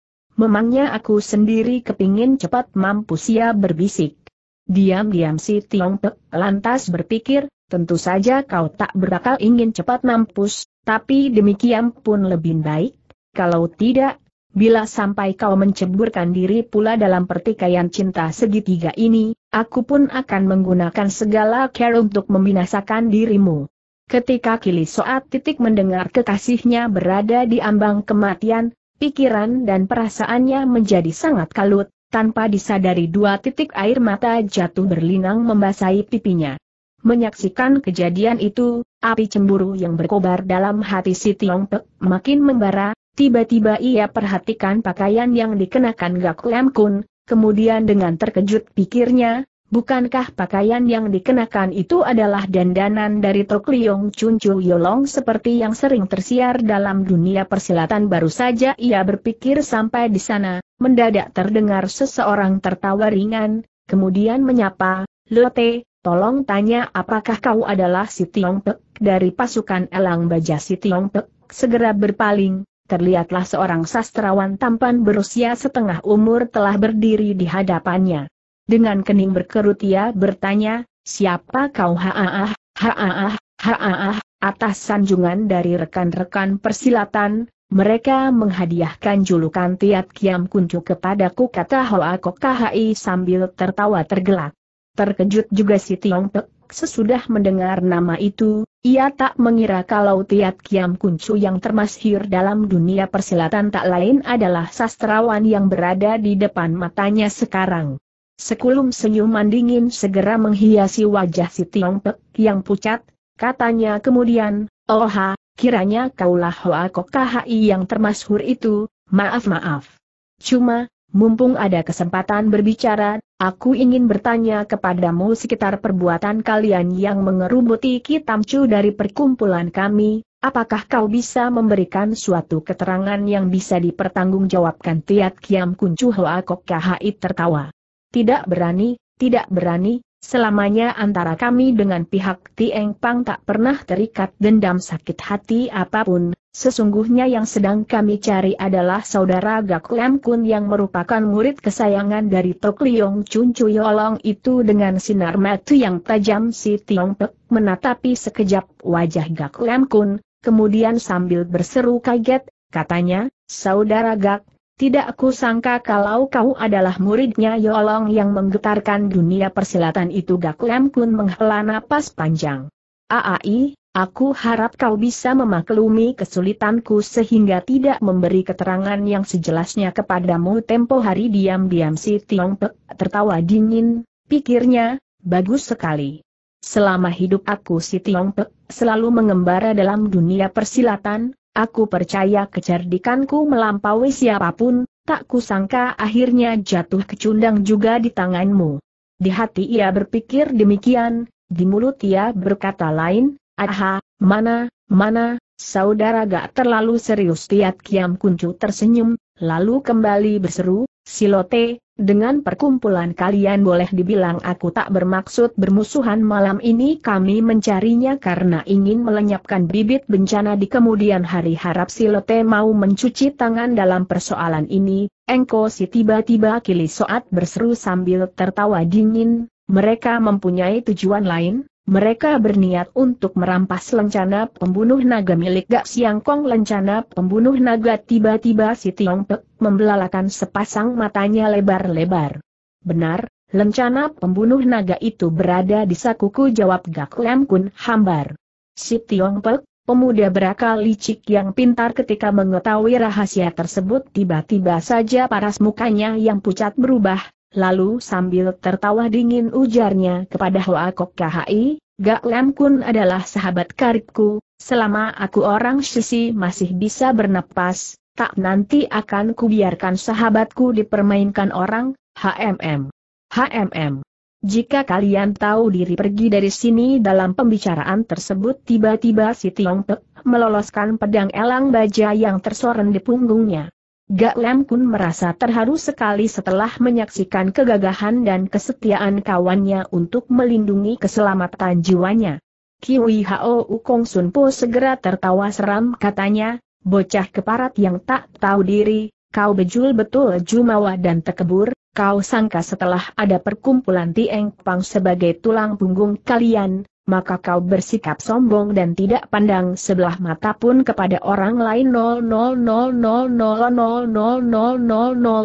Memangnya aku sendiri kepingin cepat mampus ia ya berbisik. Diam-diam si Tiong Pek lantas berpikir, tentu saja kau tak berakal ingin cepat mampus, tapi demikian pun lebih baik. Kalau tidak, bila sampai kau menceburkan diri pula dalam pertikaian cinta segitiga ini, aku pun akan menggunakan segala care untuk membinasakan dirimu. Ketika Kili Soat titik mendengar kekasihnya berada di ambang kematian, pikiran dan perasaannya menjadi sangat kalut, tanpa disadari dua titik air mata jatuh berlinang membasahi pipinya. Menyaksikan kejadian itu, api cemburu yang berkobar dalam hati si Tiong Pek makin membara, tiba-tiba ia perhatikan pakaian yang dikenakan Gak Lam Kun, kemudian dengan terkejut pikirnya, Bukankah pakaian yang dikenakan itu adalah dandanan dari Tok Liong Chun Chu Yolong seperti yang sering tersiar dalam dunia persilatan baru saja ia berpikir sampai di sana, mendadak terdengar seseorang tertawa ringan, kemudian menyapa, Lote, tolong tanya apakah kau adalah si Tiong Pek dari pasukan elang baja si Tiong Pek, segera berpaling, terlihatlah seorang sastrawan tampan berusia setengah umur telah berdiri di hadapannya. Dengan kening berkerut ia bertanya, siapa kau haaah, haaah, haaah, atas sanjungan dari rekan-rekan persilatan, mereka menghadiahkan julukan Tiat Kiam Kuncu kepadaku kata Hoa Kok Kahai sambil tertawa tergelak. Terkejut juga si Tiong Pek, sesudah mendengar nama itu, ia tak mengira kalau Tiat Kiam Kuncu yang termasyhur dalam dunia persilatan tak lain adalah sastrawan yang berada di depan matanya sekarang. Sekulum senyuman dingin segera menghiasi wajah si Tiong Pek yang pucat, katanya kemudian, Oh ha, kiranya kaulah Hoa Kokhai yang termasyhur itu, maaf-maaf. Cuma, mumpung ada kesempatan berbicara, aku ingin bertanya kepadamu sekitar perbuatan kalian yang mengerubuti Kitamcu dari perkumpulan kami, apakah kau bisa memberikan suatu keterangan yang bisa dipertanggungjawabkan Tiat Kiam Kuncu Hoa Kokhai tertawa. Tidak berani, tidak berani, selamanya antara kami dengan pihak Tieng Pang tak pernah terikat dendam sakit hati apapun, sesungguhnya yang sedang kami cari adalah saudara Gak Lam Kun yang merupakan murid kesayangan dari Tok Liong Chun Chuyolong itu dengan sinar mata yang tajam si Tiong Pek menatapi sekejap wajah Gak Lam Kun, kemudian sambil berseru kaget, katanya, saudara Gak, tidak aku sangka kalau kau adalah muridnya Yolong yang menggetarkan dunia persilatan itu Gak Lem Kun menghela napas panjang. Aai, aku harap kau bisa memaklumi kesulitanku sehingga tidak memberi keterangan yang sejelasnya kepadamu tempo hari diam-diam si Tiong Pek tertawa dingin, pikirnya, bagus sekali. Selama hidup aku si Tiong Pek selalu mengembara dalam dunia persilatan, Aku percaya kecerdikanku melampaui siapapun, tak kusangka akhirnya jatuh kecundang juga di tanganmu. Di hati ia berpikir demikian, di mulut ia berkata lain, aha, mana, mana, saudara gak terlalu serius Tiat Kiam Kuncu tersenyum, lalu kembali berseru, Silote, dengan perkumpulan kalian boleh dibilang aku tak bermaksud bermusuhan malam ini kami mencarinya karena ingin melenyapkan bibit bencana di kemudian hari harap Silote mau mencuci tangan dalam persoalan ini, engko si tiba-tiba kili soat berseru sambil tertawa dingin, mereka mempunyai tujuan lain, mereka berniat untuk merampas lencana pembunuh naga milik Gak Siang Kong. Lencana pembunuh naga tiba-tiba si Tiong Pek membelalakan sepasang matanya lebar-lebar. Benar, lencana pembunuh naga itu berada di sakuku jawab Gak Lem Kun hambar. Si Tiong Pek, pemuda berakal licik yang pintar ketika mengetahui rahasia tersebut tiba-tiba saja paras mukanya yang pucat berubah, Lalu sambil tertawa dingin ujarnya kepada Hoa Kok KHI, Gak Lam Kun adalah sahabat karibku, selama aku orang sisi masih bisa bernapas, tak nanti akan kubiarkan sahabatku dipermainkan orang, HMM. HMM. Jika kalian tahu diri pergi dari sini dalam pembicaraan tersebut tiba-tiba si Tiong Pek meloloskan pedang elang baja yang tersoren di punggungnya. Gak Lem Kun merasa terharu sekali setelah menyaksikan kegagahan dan kesetiaan kawannya untuk melindungi keselamatan jiwanya. Kiwi Hao Ukong Sun Po segera tertawa seram katanya, bocah keparat yang tak tahu diri, kau bejul betul jumawa dan tekebur, kau sangka setelah ada perkumpulan Tieng Pang sebagai tulang punggung kalian, maka kau bersikap sombong dan tidak pandang sebelah mata pun kepada orang lain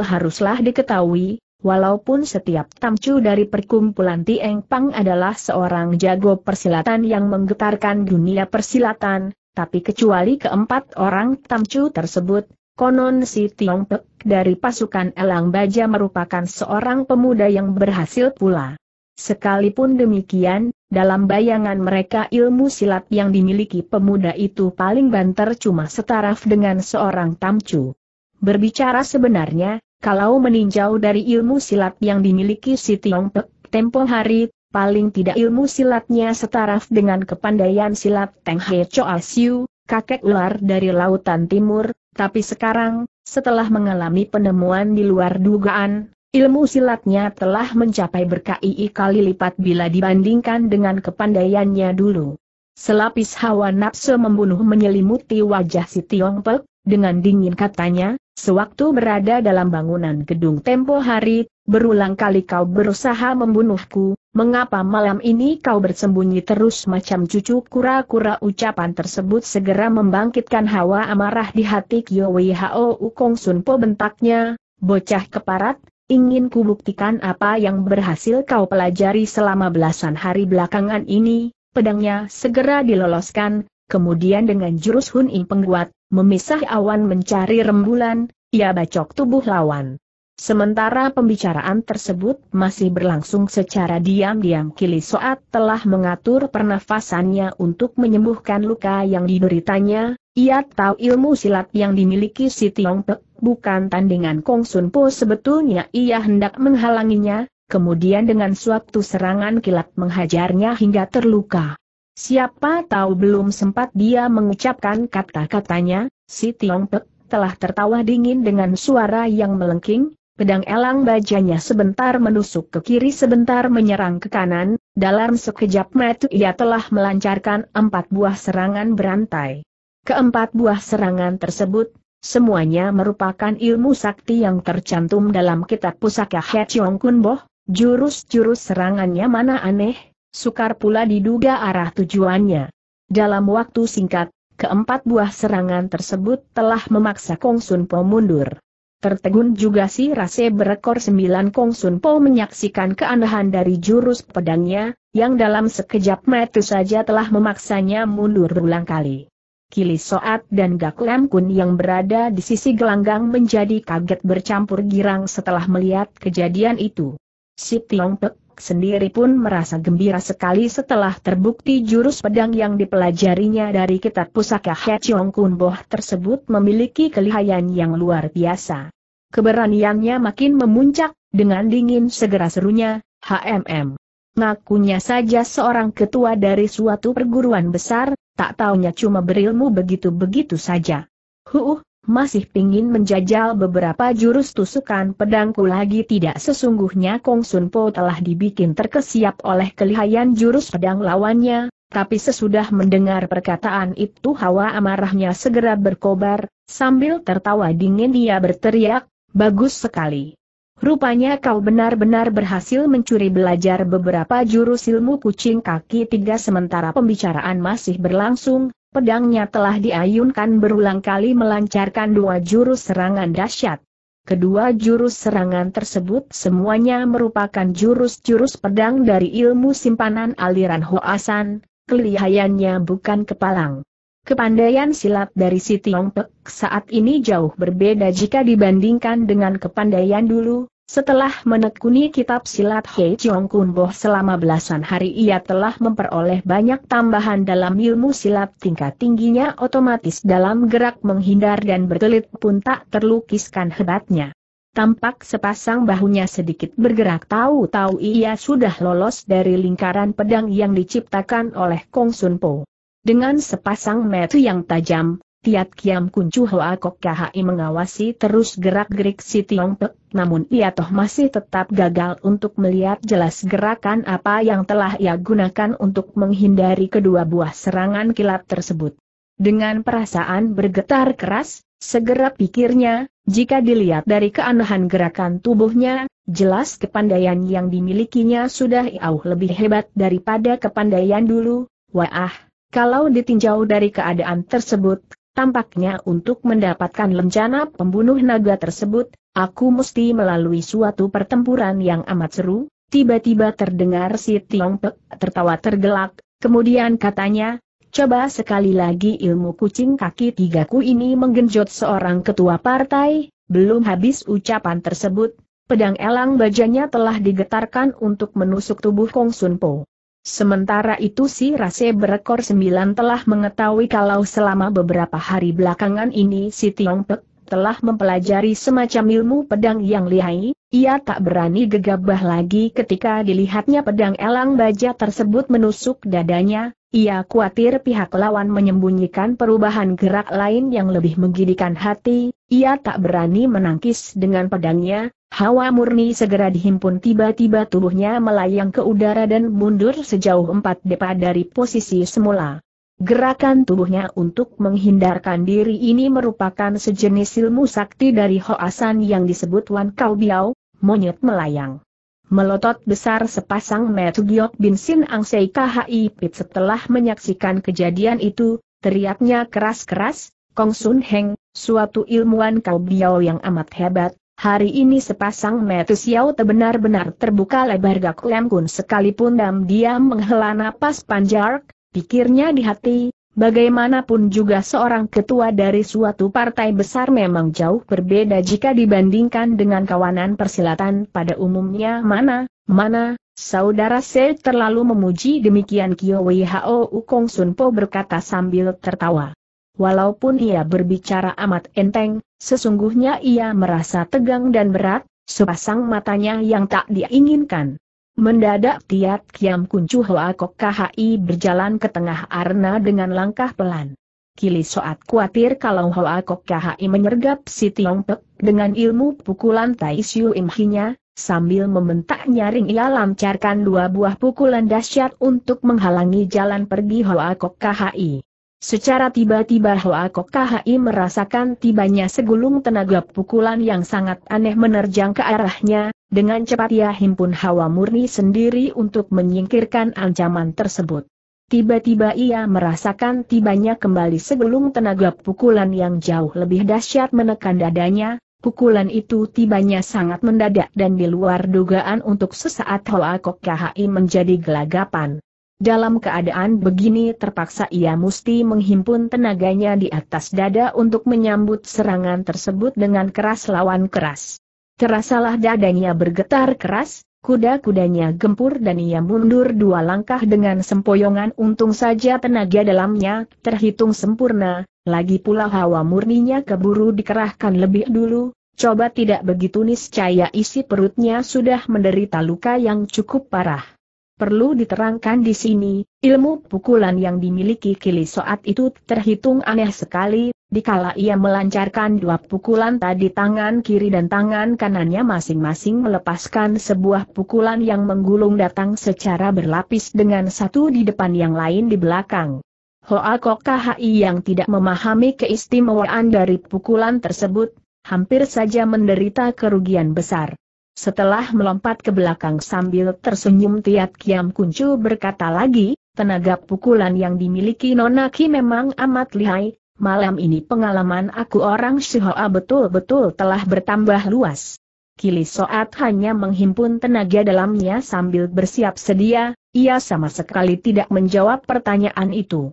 haruslah diketahui, walaupun setiap tamcu dari perkumpulan Tieng Pang adalah seorang jago persilatan yang menggetarkan dunia persilatan, tapi kecuali keempat orang tamcu tersebut, Konon si Tiong Pek dari pasukan Elang Baja merupakan seorang pemuda yang berhasil pula. Sekalipun demikian, dalam bayangan mereka ilmu silat yang dimiliki pemuda itu paling banter cuma setaraf dengan seorang tamcu. Berbicara sebenarnya, kalau meninjau dari ilmu silat yang dimiliki si Tiong Pek, tempo hari, paling tidak ilmu silatnya setaraf dengan kepandaian silat Teng He Choa Siu, kakek ular dari lautan timur, tapi sekarang, setelah mengalami penemuan di luar dugaan, Ilmu silatnya telah mencapai berkai kali lipat bila dibandingkan dengan kepandaiannya dulu. Selapis hawa nafsu membunuh menyelimuti wajah si Tiong Pek, dengan dingin katanya, sewaktu berada dalam bangunan gedung tempo hari, berulang kali kau berusaha membunuhku, mengapa malam ini kau bersembunyi terus macam cucu kura-kura ucapan tersebut segera membangkitkan hawa amarah di hati Kyo Wei Hao Ukong Sun Po bentaknya, bocah keparat, ingin kubuktikan apa yang berhasil kau pelajari selama belasan hari belakangan ini, pedangnya segera diloloskan, kemudian dengan jurus Hun Im pengguat, memisah awan mencari rembulan, ia bacok tubuh lawan. Sementara pembicaraan tersebut masih berlangsung secara diam-diam Kili Soat telah mengatur pernafasannya untuk menyembuhkan luka yang dideritanya, ia tahu ilmu silat yang dimiliki si Tiong Pek, bukan tandingan Kong Sun Po sebetulnya ia hendak menghalanginya, kemudian dengan suatu serangan kilat menghajarnya hingga terluka. Siapa tahu belum sempat dia mengucapkan kata-katanya, si Tiong Pek telah tertawa dingin dengan suara yang melengking, Pedang elang bajanya sebentar menusuk ke kiri sebentar menyerang ke kanan, dalam sekejap mata ia telah melancarkan empat buah serangan berantai. Keempat buah serangan tersebut, semuanya merupakan ilmu sakti yang tercantum dalam kitab pusaka He Chiong Kun Boh, jurus-jurus serangannya mana aneh, sukar pula diduga arah tujuannya. Dalam waktu singkat, keempat buah serangan tersebut telah memaksa Kong Sun Po mundur. Tertegun juga si Rase berekor sembilan Kong Sun Po menyaksikan keanehan dari jurus pedangnya, yang dalam sekejap mata saja telah memaksanya mundur berulang kali. Kili Soat dan Gak Lem Kun yang berada di sisi gelanggang menjadi kaget bercampur girang setelah melihat kejadian itu. Si Tiong Pek sendiri pun merasa gembira sekali setelah terbukti jurus pedang yang dipelajarinya dari kitab pusaka He Chiong Kun Boh tersebut memiliki kelihayan yang luar biasa. Keberaniannya makin memuncak, dengan dingin segera serunya, HMM. Ngakunya saja seorang ketua dari suatu perguruan besar, tak taunya cuma berilmu begitu-begitu saja. Huh, masih pingin menjajal beberapa jurus tusukan pedangku lagi tidak sesungguhnya Kong Sun Po telah dibikin terkesiap oleh kelihayan jurus pedang lawannya, tapi sesudah mendengar perkataan itu hawa amarahnya segera berkobar, sambil tertawa dingin dia berteriak, bagus sekali. Rupanya kau benar-benar berhasil mencuri belajar beberapa jurus ilmu kucing kaki tiga sementara pembicaraan masih berlangsung, pedangnya telah diayunkan berulang kali melancarkan dua jurus serangan dahsyat. Kedua jurus serangan tersebut semuanya merupakan jurus-jurus pedang dari ilmu simpanan aliran Hoasan, kelihayannya bukan kepalang. Kepandaian silat dari si Pek saat ini jauh berbeda jika dibandingkan dengan kepandaian dulu. Setelah menekuni kitab silat Hei Chiong Kun Boh selama belasan hari ia telah memperoleh banyak tambahan dalam ilmu silat tingkat tingginya otomatis dalam gerak menghindar dan berkelit pun tak terlukiskan hebatnya. Tampak sepasang bahunya sedikit bergerak tahu-tahu ia sudah lolos dari lingkaran pedang yang diciptakan oleh Kong Sun Po. Dengan sepasang metu yang tajam, Tiat Kiam Kuncu Hoa Kok KHI mengawasi terus gerak-gerik si Tiong Pek, namun ia toh masih tetap gagal untuk melihat jelas gerakan apa yang telah ia gunakan untuk menghindari kedua buah serangan kilat tersebut. Dengan perasaan bergetar keras, Segera pikirnya, jika dilihat dari keanehan gerakan tubuhnya, jelas kepandaian yang dimilikinya sudah jauh lebih hebat daripada kepandaian dulu. Wah, kalau ditinjau dari keadaan tersebut, tampaknya untuk mendapatkan lencana pembunuh naga tersebut, aku mesti melalui suatu pertempuran yang amat seru. Tiba-tiba terdengar si Tiong Pek tertawa tergelak, kemudian katanya, Coba sekali lagi ilmu kucing kaki tigaku ini menggenjot seorang ketua partai, belum habis ucapan tersebut, pedang elang bajanya telah digetarkan untuk menusuk tubuh Kong Sun Po. Sementara itu si Rase berekor sembilan telah mengetahui kalau selama beberapa hari belakangan ini si Tiong Pek telah mempelajari semacam ilmu pedang yang lihai, ia tak berani gegabah lagi ketika dilihatnya pedang elang baja tersebut menusuk dadanya, ia khawatir pihak lawan menyembunyikan perubahan gerak lain yang lebih menggidikan hati, ia tak berani menangkis dengan pedangnya, hawa murni segera dihimpun tiba-tiba tubuhnya melayang ke udara dan mundur sejauh empat depa dari posisi semula. Gerakan tubuhnya untuk menghindarkan diri ini merupakan sejenis ilmu sakti dari Hoasan yang disebut Wan Kau Biao, monyet melayang. Melotot besar sepasang Giok Bin Sin Ang Sei KHI Pit setelah menyaksikan kejadian itu, teriaknya keras-keras, Kong Sun Heng, suatu ilmuwan kau biau yang amat hebat, hari ini sepasang Metu Xiao benar-benar terbuka lebar Gak lemkun sekalipun dam diam menghela napas panjang pikirnya di hati, Bagaimanapun juga seorang ketua dari suatu partai besar memang jauh berbeda jika dibandingkan dengan kawanan persilatan pada umumnya mana, mana, saudara saya terlalu memuji demikian Kyo Wei Hao Ukong Sunpo berkata sambil tertawa. Walaupun ia berbicara amat enteng, sesungguhnya ia merasa tegang dan berat, sepasang matanya yang tak diinginkan. Mendadak Tiat Kiam Kuncu Hoa Kok KHI berjalan ke tengah arena dengan langkah pelan. Kili Soat khawatir kalau Hoa Kok KHI menyergap si Tiong Pek dengan ilmu pukulan Tai Siu Im sambil membentak nyaring ia lancarkan dua buah pukulan dahsyat untuk menghalangi jalan pergi Hoa Kok KHI. Secara tiba-tiba Hoa KHI merasakan tibanya segulung tenaga pukulan yang sangat aneh menerjang ke arahnya, dengan cepat ia himpun hawa murni sendiri untuk menyingkirkan ancaman tersebut. Tiba-tiba ia merasakan tibanya kembali segulung tenaga pukulan yang jauh lebih dahsyat menekan dadanya, pukulan itu tibanya sangat mendadak dan di luar dugaan untuk sesaat Hoa KHI menjadi gelagapan. Dalam keadaan begini terpaksa ia mesti menghimpun tenaganya di atas dada untuk menyambut serangan tersebut dengan keras lawan keras. Terasalah dadanya bergetar keras, kuda-kudanya gempur dan ia mundur dua langkah dengan sempoyongan untung saja tenaga dalamnya terhitung sempurna, lagi pula hawa murninya keburu dikerahkan lebih dulu, coba tidak begitu niscaya isi perutnya sudah menderita luka yang cukup parah. Perlu diterangkan di sini, ilmu pukulan yang dimiliki Kili Soat itu terhitung aneh sekali, dikala ia melancarkan dua pukulan tadi tangan kiri dan tangan kanannya masing-masing melepaskan sebuah pukulan yang menggulung datang secara berlapis dengan satu di depan yang lain di belakang. Hoa Hai yang tidak memahami keistimewaan dari pukulan tersebut, hampir saja menderita kerugian besar. Setelah melompat ke belakang sambil tersenyum Tiat Kiam Kuncu berkata lagi, tenaga pukulan yang dimiliki Nonaki memang amat lihai, malam ini pengalaman aku orang Shihoa betul-betul telah bertambah luas. Kili Soat hanya menghimpun tenaga dalamnya sambil bersiap sedia, ia sama sekali tidak menjawab pertanyaan itu.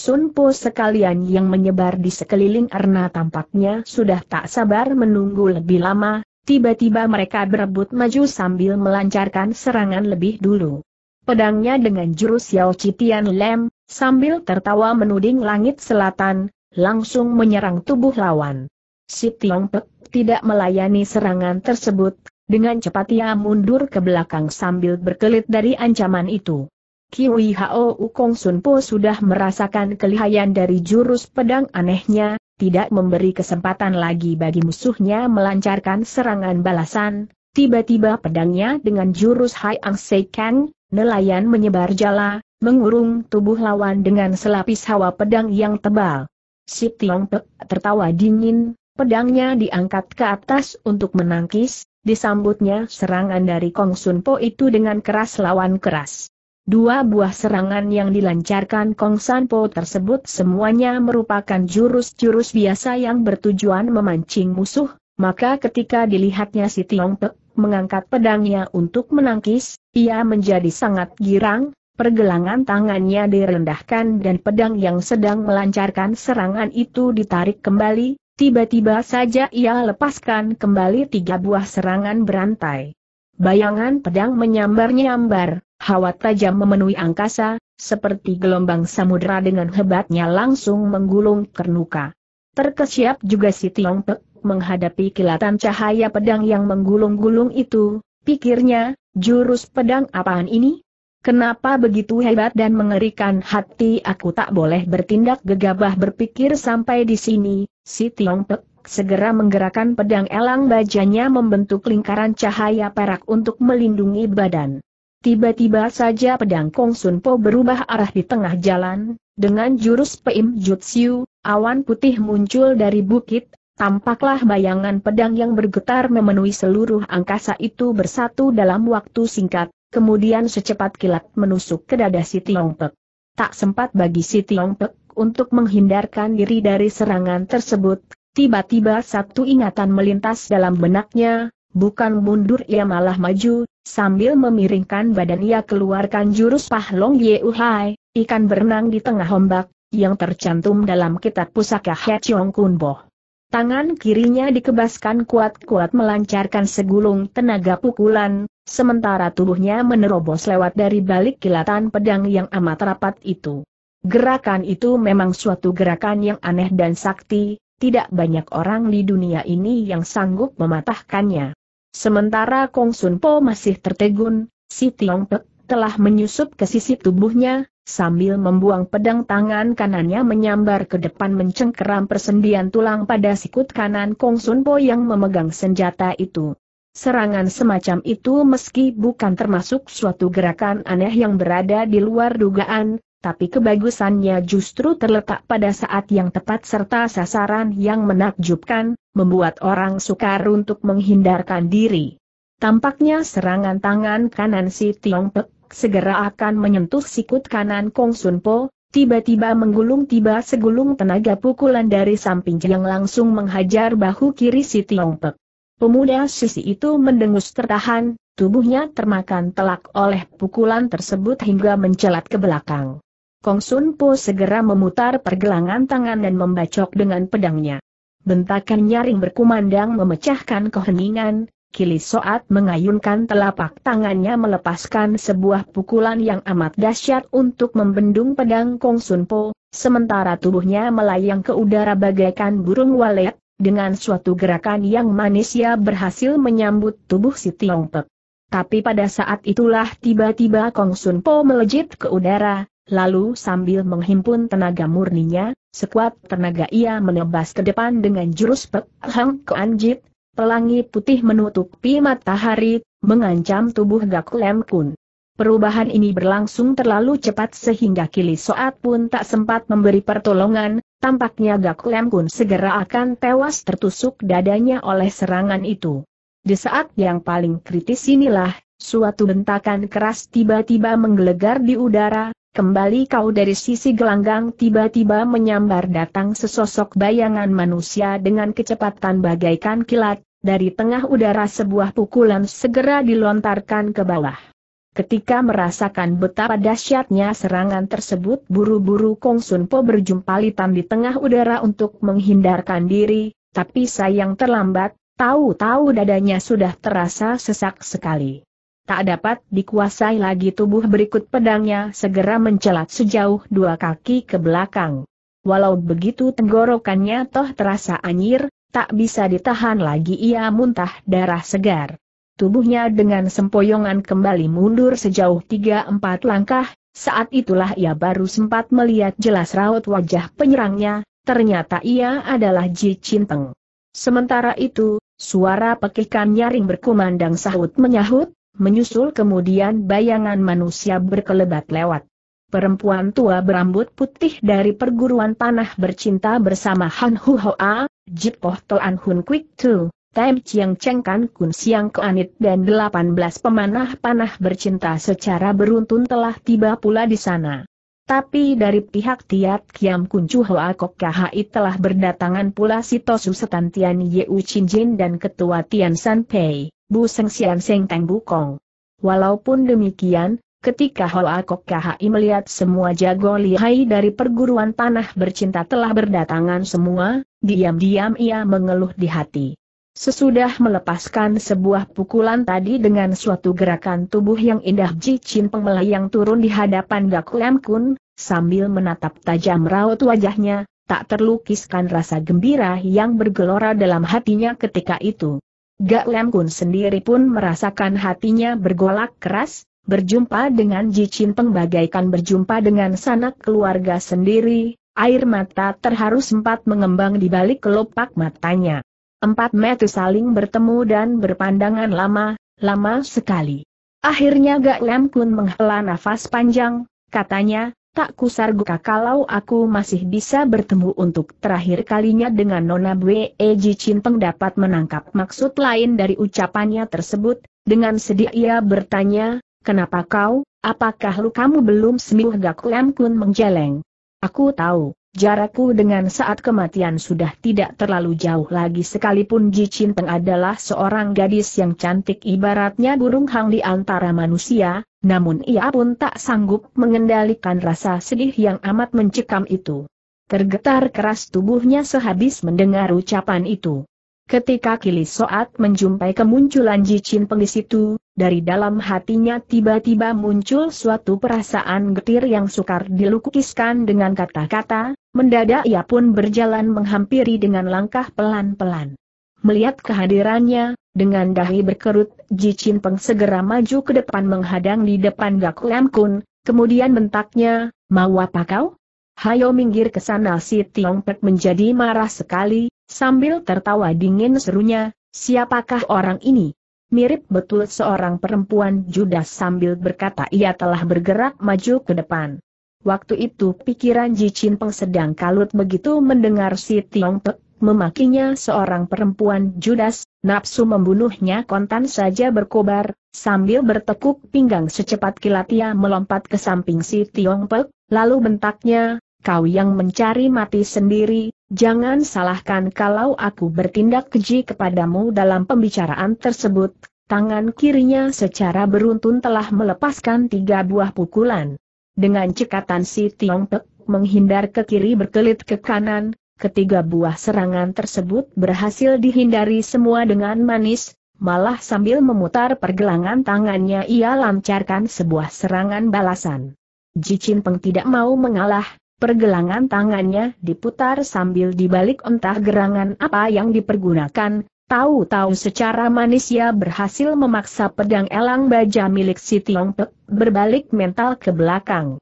Sun Po sekalian yang menyebar di sekeliling Erna tampaknya sudah tak sabar menunggu lebih lama, Tiba-tiba mereka berebut maju sambil melancarkan serangan lebih dulu. Pedangnya dengan jurus Yao Citian Lem, sambil tertawa menuding langit selatan, langsung menyerang tubuh lawan. Si Tiong Pek tidak melayani serangan tersebut, dengan cepat ia mundur ke belakang sambil berkelit dari ancaman itu. Kiwi Hao Kong Sun Po sudah merasakan kelihayan dari jurus pedang anehnya, tidak memberi kesempatan lagi bagi musuhnya melancarkan serangan balasan, tiba-tiba pedangnya dengan jurus Hai Ang Kang, nelayan menyebar jala, mengurung tubuh lawan dengan selapis hawa pedang yang tebal. Si Tiong Pek tertawa dingin, pedangnya diangkat ke atas untuk menangkis, disambutnya serangan dari Kong Sun Po itu dengan keras lawan keras. Dua buah serangan yang dilancarkan Kong Sanpo tersebut semuanya merupakan jurus-jurus biasa yang bertujuan memancing musuh, maka ketika dilihatnya si Tiong Te mengangkat pedangnya untuk menangkis, ia menjadi sangat girang, pergelangan tangannya direndahkan dan pedang yang sedang melancarkan serangan itu ditarik kembali, tiba-tiba saja ia lepaskan kembali tiga buah serangan berantai. Bayangan pedang menyambar-nyambar, Hawa tajam memenuhi angkasa, seperti gelombang samudera dengan hebatnya langsung menggulung kernuka. Terkesiap juga si Tiong Pek menghadapi kilatan cahaya pedang yang menggulung-gulung itu, pikirnya, jurus pedang apaan ini? Kenapa begitu hebat dan mengerikan hati aku tak boleh bertindak gegabah berpikir sampai di sini, si Tiong Pek segera menggerakkan pedang elang bajanya membentuk lingkaran cahaya perak untuk melindungi badan. Tiba-tiba saja pedang Kong Sun Po berubah arah di tengah jalan, dengan jurus Peim Jutsu, awan putih muncul dari bukit, tampaklah bayangan pedang yang bergetar memenuhi seluruh angkasa itu bersatu dalam waktu singkat, kemudian secepat kilat menusuk ke dada si Pek. Tak sempat bagi si Pek untuk menghindarkan diri dari serangan tersebut, tiba-tiba satu ingatan melintas dalam benaknya, bukan mundur ia malah maju, Sambil memiringkan badan ia keluarkan jurus Pahlong Yeuhai, ikan berenang di tengah ombak, yang tercantum dalam kitab pusaka Kun Bo. Tangan kirinya dikebaskan kuat-kuat melancarkan segulung tenaga pukulan, sementara tubuhnya menerobos lewat dari balik kilatan pedang yang amat rapat itu. Gerakan itu memang suatu gerakan yang aneh dan sakti, tidak banyak orang di dunia ini yang sanggup mematahkannya. Sementara Kong Sun Po masih tertegun, si Tiong Pek telah menyusup ke sisi tubuhnya, sambil membuang pedang tangan kanannya menyambar ke depan mencengkeram persendian tulang pada sikut kanan Kong Sun Po yang memegang senjata itu. Serangan semacam itu meski bukan termasuk suatu gerakan aneh yang berada di luar dugaan, tapi kebagusannya justru terletak pada saat yang tepat serta sasaran yang menakjubkan, membuat orang sukar untuk menghindarkan diri. Tampaknya serangan tangan kanan si Tiong Pek segera akan menyentuh sikut kanan Kong Sun Po, tiba-tiba menggulung tiba segulung tenaga pukulan dari samping yang langsung menghajar bahu kiri si Tiong Pek. Pemuda sisi itu mendengus tertahan, tubuhnya termakan telak oleh pukulan tersebut hingga mencelat ke belakang. Kong Sun Po segera memutar pergelangan tangan dan membacok dengan pedangnya. Bentakan nyaring berkumandang memecahkan keheningan, Kili Soat mengayunkan telapak tangannya melepaskan sebuah pukulan yang amat dahsyat untuk membendung pedang Kong Po, sementara tubuhnya melayang ke udara bagaikan burung walet, dengan suatu gerakan yang manis ia berhasil menyambut tubuh si Tiongpek. Tapi pada saat itulah tiba-tiba Kong Sun Po melejit ke udara, Lalu sambil menghimpun tenaga murninya, sekuat tenaga ia menebas ke depan dengan jurus Pek Hang Anjit, pelangi putih menutupi matahari, mengancam tubuh Gak Kun. Perubahan ini berlangsung terlalu cepat sehingga Kili Soat pun tak sempat memberi pertolongan, tampaknya Gak Kun segera akan tewas tertusuk dadanya oleh serangan itu. Di saat yang paling kritis inilah, suatu bentakan keras tiba-tiba menggelegar di udara, Kembali kau dari sisi gelanggang tiba-tiba menyambar datang sesosok bayangan manusia dengan kecepatan bagaikan kilat, dari tengah udara sebuah pukulan segera dilontarkan ke bawah. Ketika merasakan betapa dahsyatnya serangan tersebut buru-buru Kong Sun Po berjumpalitan di tengah udara untuk menghindarkan diri, tapi sayang terlambat, tahu-tahu dadanya sudah terasa sesak sekali tak dapat dikuasai lagi tubuh berikut pedangnya segera mencelat sejauh dua kaki ke belakang. Walau begitu tenggorokannya toh terasa anyir, tak bisa ditahan lagi ia muntah darah segar. Tubuhnya dengan sempoyongan kembali mundur sejauh tiga empat langkah, saat itulah ia baru sempat melihat jelas raut wajah penyerangnya, ternyata ia adalah Ji Cinteng. Sementara itu, suara pekikan nyaring berkumandang sahut menyahut, menyusul kemudian bayangan manusia berkelebat lewat. Perempuan tua berambut putih dari perguruan panah bercinta bersama Han Hu Hoa, Jipoh Toan Hun Quick Tu, Tem Chiang Cheng Kan Kun Siang Keanit dan 18 pemanah panah bercinta secara beruntun telah tiba pula di sana. Tapi dari pihak Tiat Kiam Kuncu Hoa Kok KHI telah berdatangan pula Sito Susetan Tian Yeu Chin Jin dan Ketua Tian San Pei. Bu Seng Sian Seng Teng Bukong. Walaupun demikian, ketika Hoa Kok KHI melihat semua jago lihai dari perguruan tanah bercinta telah berdatangan semua, diam-diam ia mengeluh di hati. Sesudah melepaskan sebuah pukulan tadi dengan suatu gerakan tubuh yang indah Ji Chin Peng melayang turun di hadapan Gak Lam Kun, sambil menatap tajam raut wajahnya, tak terlukiskan rasa gembira yang bergelora dalam hatinya ketika itu. Gak Lem Kun sendiri pun merasakan hatinya bergolak keras, berjumpa dengan Ji Peng bagaikan berjumpa dengan sanak keluarga sendiri, air mata terharu sempat mengembang di balik kelopak matanya. Empat mata saling bertemu dan berpandangan lama, lama sekali. Akhirnya Gak Lem Kun menghela nafas panjang, katanya, Tak kusar kusarguka kalau aku masih bisa bertemu untuk terakhir kalinya dengan Nona Bwe Eji Cinteng dapat menangkap maksud lain dari ucapannya tersebut, dengan sedih ia bertanya, kenapa kau, apakah lu kamu belum sembuh Gak Lam Kun menjeleng? Aku tahu, Jarakku dengan saat kematian sudah tidak terlalu jauh lagi sekalipun Ji Chinteng adalah seorang gadis yang cantik ibaratnya burung hang di antara manusia, namun ia pun tak sanggup mengendalikan rasa sedih yang amat mencekam itu. Tergetar keras tubuhnya sehabis mendengar ucapan itu. Ketika Kili Soat menjumpai kemunculan jicin pengis itu, dari dalam hatinya tiba-tiba muncul suatu perasaan getir yang sukar dilukiskan dengan kata-kata, mendadak ia pun berjalan menghampiri dengan langkah pelan-pelan. Melihat kehadirannya, dengan dahi berkerut, jicin peng segera maju ke depan menghadang di depan Gak Lam Kun, kemudian bentaknya, mau apa kau? Hayo minggir ke sana si Tiong Pek menjadi marah sekali, Sambil tertawa dingin serunya, siapakah orang ini? Mirip betul seorang perempuan Judas sambil berkata ia telah bergerak maju ke depan. Waktu itu pikiran Ji Chin Peng sedang kalut begitu mendengar si Tiong Pek memakinya seorang perempuan Judas, nafsu membunuhnya kontan saja berkobar, sambil bertekuk pinggang secepat kilat ia melompat ke samping si Tiong Pek, lalu bentaknya, kau yang mencari mati sendiri, Jangan salahkan kalau aku bertindak keji kepadamu dalam pembicaraan tersebut, tangan kirinya secara beruntun telah melepaskan tiga buah pukulan. Dengan cekatan si Tiong Pek menghindar ke kiri berkelit ke kanan, ketiga buah serangan tersebut berhasil dihindari semua dengan manis, malah sambil memutar pergelangan tangannya ia lancarkan sebuah serangan balasan. Jicin Peng tidak mau mengalah, Pergelangan tangannya diputar sambil dibalik entah gerangan apa yang dipergunakan, Tahu-tahu secara manis ia berhasil memaksa pedang elang baja milik si Tiong Pek berbalik mental ke belakang.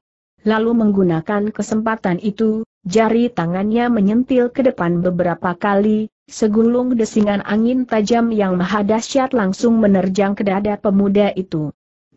Lalu menggunakan kesempatan itu, jari tangannya menyentil ke depan beberapa kali, segulung desingan angin tajam yang maha dahsyat langsung menerjang ke dada pemuda itu.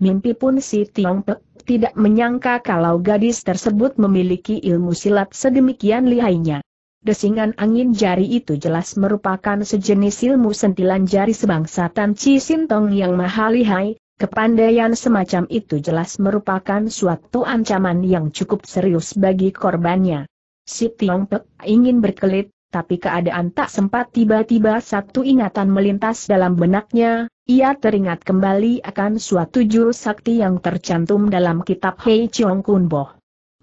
Mimpi pun si Tiong Pek tidak menyangka kalau gadis tersebut memiliki ilmu silat sedemikian lihainya. Desingan angin jari itu jelas merupakan sejenis ilmu sentilan jari sebangsa Tan Chi Sintong yang maha lihai, kepandaian semacam itu jelas merupakan suatu ancaman yang cukup serius bagi korbannya. Si Tiong Pek ingin berkelit, tapi keadaan tak sempat tiba-tiba satu ingatan melintas dalam benaknya, ia teringat kembali akan suatu jurus sakti yang tercantum dalam kitab Hei Chong Kun Boh.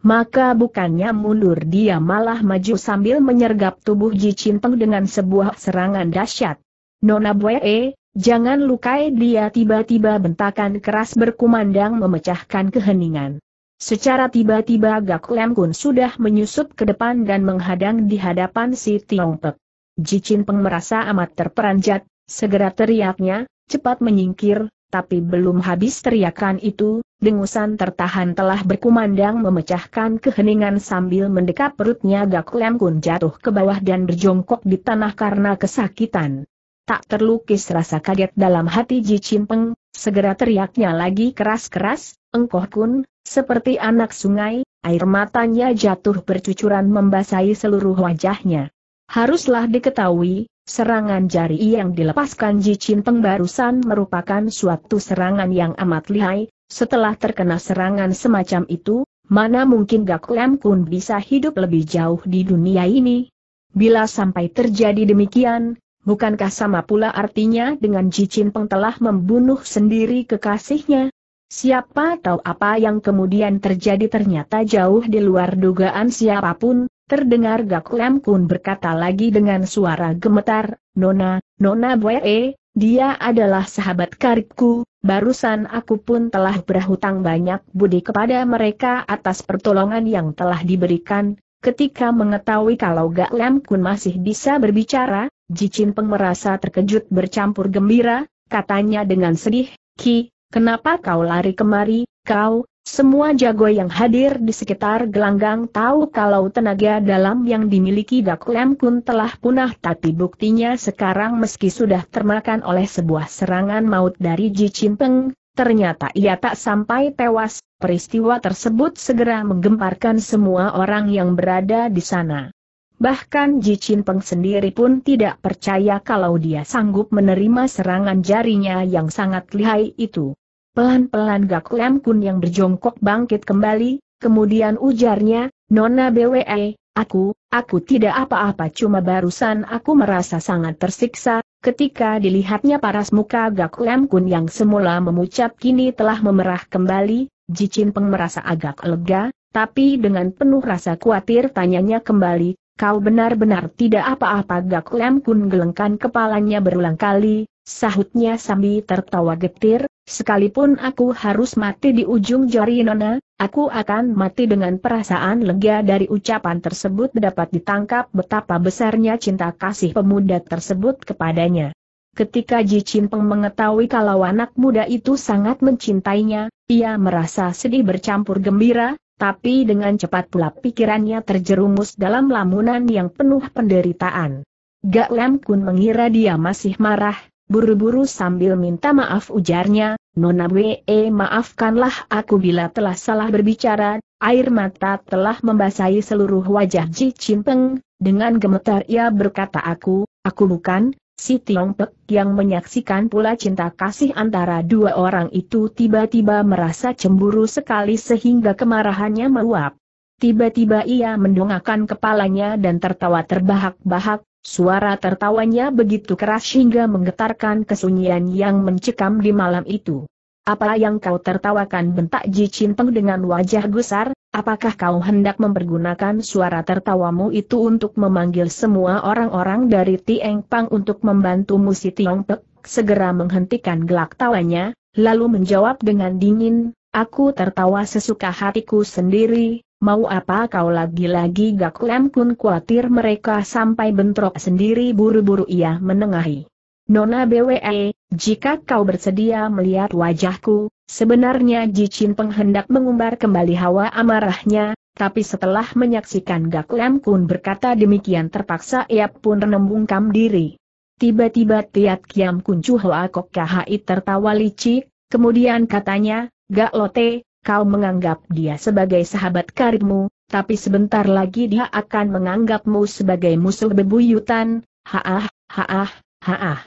Maka bukannya mundur dia malah maju sambil menyergap tubuh Ji Peng dengan sebuah serangan dahsyat. Nona Bue, jangan lukai dia tiba-tiba bentakan keras berkumandang memecahkan keheningan. Secara tiba-tiba Gak Lem Kun sudah menyusup ke depan dan menghadang di hadapan si Tiong Pek. Ji Peng merasa amat terperanjat, segera teriaknya, cepat menyingkir, tapi belum habis teriakan itu, dengusan tertahan telah berkumandang memecahkan keheningan sambil mendekap perutnya Gak Lem Kun jatuh ke bawah dan berjongkok di tanah karena kesakitan. Tak terlukis rasa kaget dalam hati Ji Peng, segera teriaknya lagi keras-keras, Engkoh Kun, seperti anak sungai, air matanya jatuh bercucuran membasahi seluruh wajahnya. Haruslah diketahui, serangan jari yang dilepaskan Ji Pengbarusan merupakan suatu serangan yang amat lihai, setelah terkena serangan semacam itu, mana mungkin Gak Lam Kun bisa hidup lebih jauh di dunia ini? Bila sampai terjadi demikian, bukankah sama pula artinya dengan Ji Peng telah membunuh sendiri kekasihnya? Siapa tahu apa yang kemudian terjadi ternyata jauh di luar dugaan siapapun, Terdengar Gak Lam Kun berkata lagi dengan suara gemetar, Nona, Nona Boe, dia adalah sahabat karibku, barusan aku pun telah berhutang banyak budi kepada mereka atas pertolongan yang telah diberikan. Ketika mengetahui kalau Gak Lam Kun masih bisa berbicara, Jicin Peng merasa terkejut bercampur gembira, katanya dengan sedih, Ki, kenapa kau lari kemari, kau, semua jago yang hadir di sekitar gelanggang tahu kalau tenaga dalam yang dimiliki Gak Lem Kun telah punah tapi buktinya sekarang meski sudah termakan oleh sebuah serangan maut dari Ji Chin Peng, ternyata ia tak sampai tewas, peristiwa tersebut segera menggemparkan semua orang yang berada di sana. Bahkan Ji Chin Peng sendiri pun tidak percaya kalau dia sanggup menerima serangan jarinya yang sangat lihai itu. Pelan-pelan Gak Lem Kun yang berjongkok bangkit kembali, kemudian ujarnya, Nona BWE, aku, aku tidak apa-apa cuma barusan aku merasa sangat tersiksa, ketika dilihatnya paras muka Gak Lem Kun yang semula memucat kini telah memerah kembali, Jicin Peng merasa agak lega, tapi dengan penuh rasa khawatir tanyanya kembali, kau benar-benar tidak apa-apa Gak Lem Kun gelengkan kepalanya berulang kali, sahutnya sambil tertawa getir, sekalipun aku harus mati di ujung jari nona, aku akan mati dengan perasaan lega dari ucapan tersebut dapat ditangkap betapa besarnya cinta kasih pemuda tersebut kepadanya. Ketika Ji Peng mengetahui kalau anak muda itu sangat mencintainya, ia merasa sedih bercampur gembira, tapi dengan cepat pula pikirannya terjerumus dalam lamunan yang penuh penderitaan. Gak Lam Kun mengira dia masih marah, Buru-buru sambil minta maaf ujarnya, Nona Wee eh, maafkanlah aku bila telah salah berbicara, air mata telah membasahi seluruh wajah Ji Chimpeng, dengan gemetar ia berkata aku, aku bukan, si Tiong Pek yang menyaksikan pula cinta kasih antara dua orang itu tiba-tiba merasa cemburu sekali sehingga kemarahannya meluap. Tiba-tiba ia mendongakkan kepalanya dan tertawa terbahak-bahak, Suara tertawanya begitu keras hingga menggetarkan kesunyian yang mencekam di malam itu. Apa yang kau tertawakan bentak Ji Peng dengan wajah gusar, apakah kau hendak mempergunakan suara tertawamu itu untuk memanggil semua orang-orang dari Tieng Pang untuk membantumu si Tiong Pek, segera menghentikan gelak tawanya, lalu menjawab dengan dingin, aku tertawa sesuka hatiku sendiri, mau apa kau lagi-lagi Gak Lem Kun khawatir mereka sampai bentrok sendiri buru-buru ia menengahi. Nona BWE, jika kau bersedia melihat wajahku, sebenarnya Jicin penghendak mengumbar kembali hawa amarahnya, tapi setelah menyaksikan Gak Lam Kun berkata demikian terpaksa ia pun menembungkam diri. Tiba-tiba Tiat Kiam Kun Hoa Kok Kahai tertawa licik, kemudian katanya, Gak Lote, kau menganggap dia sebagai sahabat karibmu, tapi sebentar lagi dia akan menganggapmu sebagai musuh bebuyutan, haah, haah, haah.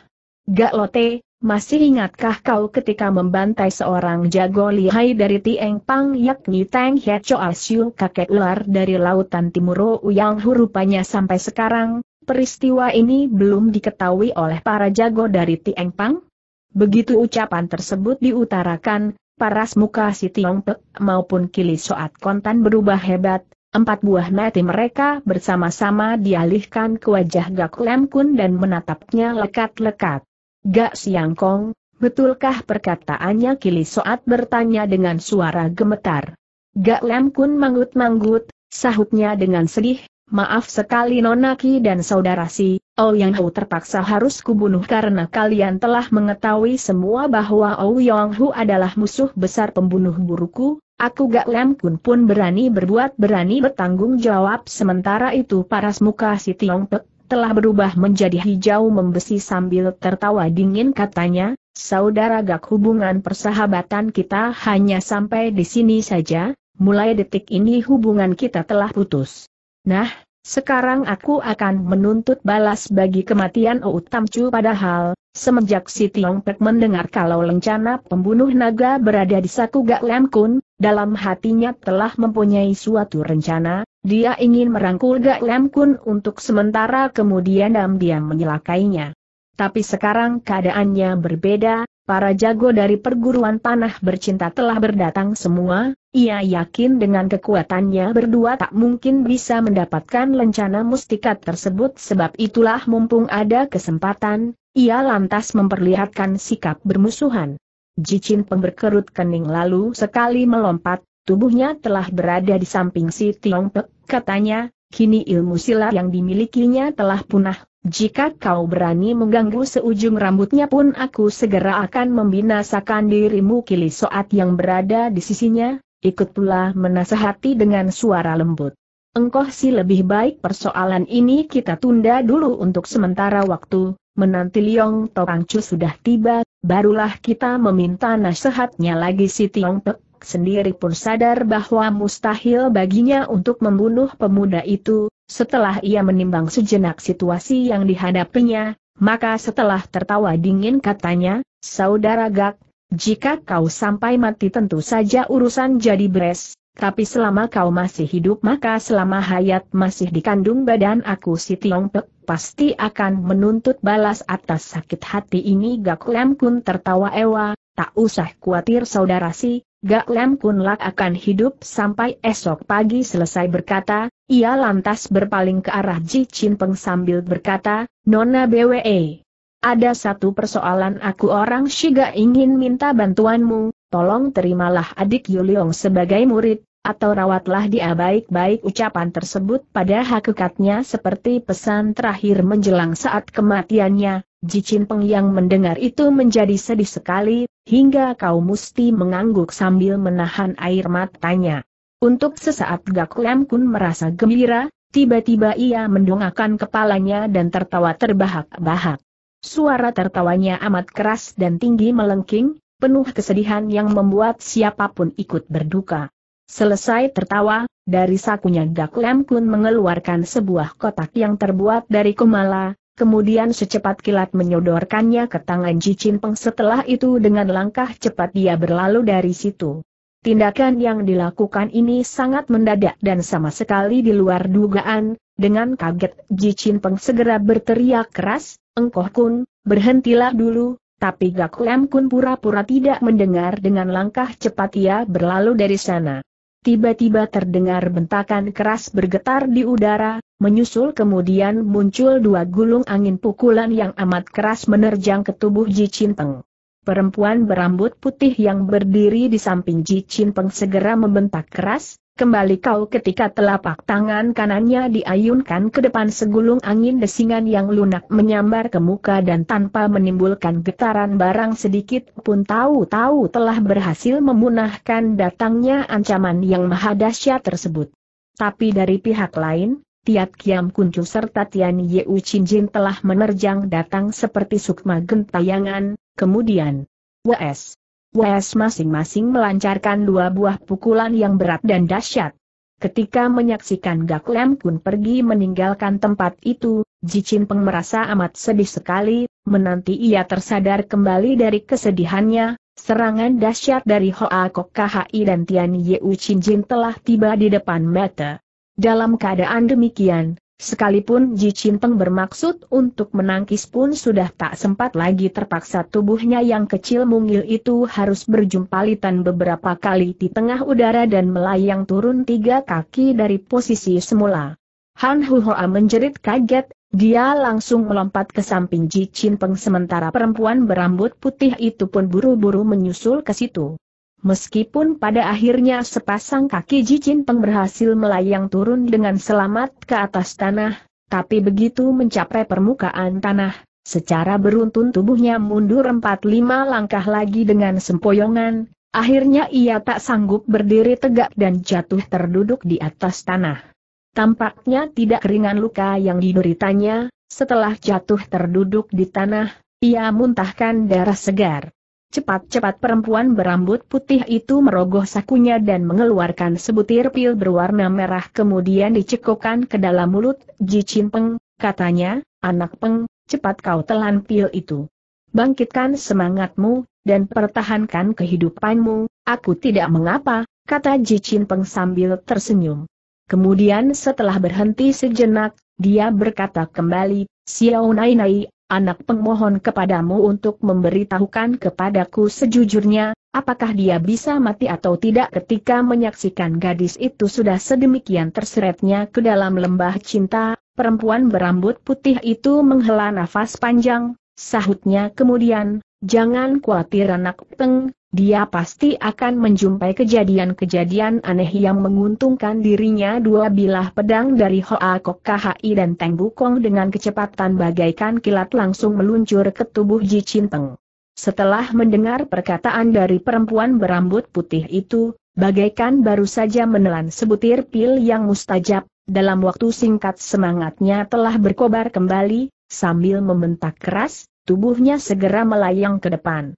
Gak lote, masih ingatkah kau ketika membantai seorang jago lihai dari Tieng Pang yakni Tang Hia Choa Siu kakek ular dari lautan timur yang rupanya sampai sekarang, peristiwa ini belum diketahui oleh para jago dari Tieng Pang? Begitu ucapan tersebut diutarakan, paras muka si Tiong Pe, maupun kili soat kontan berubah hebat, Empat buah mati mereka bersama-sama dialihkan ke wajah Gak Lem Kun dan menatapnya lekat-lekat. Gak Siang Kong, betulkah perkataannya Kili Soat bertanya dengan suara gemetar. Gak Lem Kun manggut-manggut, sahutnya dengan sedih, maaf sekali Nonaki dan saudara si, yang Hu terpaksa harus kubunuh karena kalian telah mengetahui semua bahwa Yang Hu adalah musuh besar pembunuh buruku, aku Gak lem Kun pun berani berbuat berani bertanggung jawab sementara itu paras muka si Tiong Pek telah berubah menjadi hijau membesi sambil tertawa dingin katanya, saudara Gak hubungan persahabatan kita hanya sampai di sini saja, mulai detik ini hubungan kita telah putus. Nah, sekarang aku akan menuntut balas bagi kematian Ou Chu padahal, semenjak si Tiong Pek mendengar kalau lencana pembunuh naga berada di saku Gak Lam Kun, dalam hatinya telah mempunyai suatu rencana, dia ingin merangkul Gak Lam Kun untuk sementara kemudian diam-diam menyelakainya. Tapi sekarang keadaannya berbeda, Para jago dari perguruan panah bercinta telah berdatang semua, ia yakin dengan kekuatannya berdua tak mungkin bisa mendapatkan lencana mustikat tersebut sebab itulah mumpung ada kesempatan, ia lantas memperlihatkan sikap bermusuhan. Jicin pemberkerut kening lalu sekali melompat, tubuhnya telah berada di samping si Tiong Pek, katanya, kini ilmu silat yang dimilikinya telah punah, jika kau berani mengganggu seujung rambutnya pun aku segera akan membinasakan dirimu kili soat yang berada di sisinya, ikut pula menasehati dengan suara lembut. Engkau sih lebih baik persoalan ini kita tunda dulu untuk sementara waktu, menanti Liong Topangcu sudah tiba, barulah kita meminta nasihatnya lagi si Tiong Tek sendiri pun sadar bahwa mustahil baginya untuk membunuh pemuda itu, setelah ia menimbang sejenak situasi yang dihadapinya, maka setelah tertawa dingin katanya, Saudara Gak, jika kau sampai mati tentu saja urusan jadi beres, tapi selama kau masih hidup maka selama hayat masih dikandung badan aku si Tiong Pek pasti akan menuntut balas atas sakit hati ini Gak Lem Kun tertawa ewa, tak usah khawatir saudara si, Gak Lem Kun Lak akan hidup sampai esok pagi selesai berkata, ia lantas berpaling ke arah Ji Chin Peng sambil berkata, Nona BWE. Ada satu persoalan aku orang Shiga ingin minta bantuanmu, tolong terimalah adik Yuliong sebagai murid, atau rawatlah dia baik-baik ucapan tersebut pada hakikatnya seperti pesan terakhir menjelang saat kematiannya, Ji Peng yang mendengar itu menjadi sedih sekali, hingga kau mesti mengangguk sambil menahan air matanya. Untuk sesaat Gak Lem Kun merasa gembira, tiba-tiba ia mendongakkan kepalanya dan tertawa terbahak-bahak. Suara tertawanya amat keras dan tinggi melengking, penuh kesedihan yang membuat siapapun ikut berduka. Selesai tertawa, dari sakunya Gak Lem Kun mengeluarkan sebuah kotak yang terbuat dari kumala, kemudian secepat kilat menyodorkannya ke tangan Jicin Peng setelah itu dengan langkah cepat dia berlalu dari situ. Tindakan yang dilakukan ini sangat mendadak dan sama sekali di luar dugaan, dengan kaget Jicin Peng segera berteriak keras, Engkoh Kun, berhentilah dulu, tapi gak Lem Kun pura-pura tidak mendengar dengan langkah cepat ia berlalu dari sana. Tiba-tiba terdengar bentakan keras bergetar di udara, menyusul kemudian muncul dua gulung angin pukulan yang amat keras menerjang ke tubuh Ji Cinteng. Perempuan berambut putih yang berdiri di samping Ji Cinteng segera membentak keras, Kembali kau ketika telapak tangan kanannya diayunkan ke depan segulung angin desingan yang lunak menyambar ke muka dan tanpa menimbulkan getaran barang sedikit pun tahu-tahu telah berhasil memunahkan datangnya ancaman yang maha dahsyat tersebut. Tapi dari pihak lain, Tiat Kiam Kuncu serta Tian Yeu Jin telah menerjang datang seperti sukma gentayangan, kemudian W.S. Wes masing-masing melancarkan dua buah pukulan yang berat dan dahsyat. Ketika menyaksikan Gak Lem Kun pergi meninggalkan tempat itu, Chin Peng merasa amat sedih sekali, menanti ia tersadar kembali dari kesedihannya, serangan dahsyat dari Hoa Kok KHI dan Tian Yeu Chin Jin telah tiba di depan mata. Dalam keadaan demikian, Sekalipun Ji Chimpeng bermaksud untuk menangkis pun sudah tak sempat lagi terpaksa tubuhnya yang kecil mungil itu harus berjumpalitan beberapa kali di tengah udara dan melayang turun tiga kaki dari posisi semula. Han Huhoa menjerit kaget, dia langsung melompat ke samping Ji Chimpeng sementara perempuan berambut putih itu pun buru-buru menyusul ke situ. Meskipun pada akhirnya sepasang kaki Jicin Peng berhasil melayang turun dengan selamat ke atas tanah, tapi begitu mencapai permukaan tanah, secara beruntun tubuhnya mundur 4-5 langkah lagi dengan sempoyongan, akhirnya ia tak sanggup berdiri tegak dan jatuh terduduk di atas tanah. Tampaknya tidak ringan luka yang dideritanya, setelah jatuh terduduk di tanah, ia muntahkan darah segar. Cepat-cepat perempuan berambut putih itu merogoh sakunya dan mengeluarkan sebutir pil berwarna merah kemudian dicekokkan ke dalam mulut Ji Chin Peng, katanya, anak Peng, cepat kau telan pil itu. Bangkitkan semangatmu, dan pertahankan kehidupanmu, aku tidak mengapa, kata Ji Chin Peng sambil tersenyum. Kemudian setelah berhenti sejenak, dia berkata kembali, Xiao Nai Nai anak pemohon kepadamu untuk memberitahukan kepadaku sejujurnya, apakah dia bisa mati atau tidak ketika menyaksikan gadis itu sudah sedemikian terseretnya ke dalam lembah cinta, perempuan berambut putih itu menghela nafas panjang, sahutnya kemudian, jangan khawatir anak peng, dia pasti akan menjumpai kejadian-kejadian aneh yang menguntungkan dirinya dua bilah pedang dari Hoa Kok Khai dan Teng Bukong dengan kecepatan bagaikan kilat langsung meluncur ke tubuh Ji Chinteng. Setelah mendengar perkataan dari perempuan berambut putih itu, bagaikan baru saja menelan sebutir pil yang mustajab, dalam waktu singkat semangatnya telah berkobar kembali, sambil membentak keras, tubuhnya segera melayang ke depan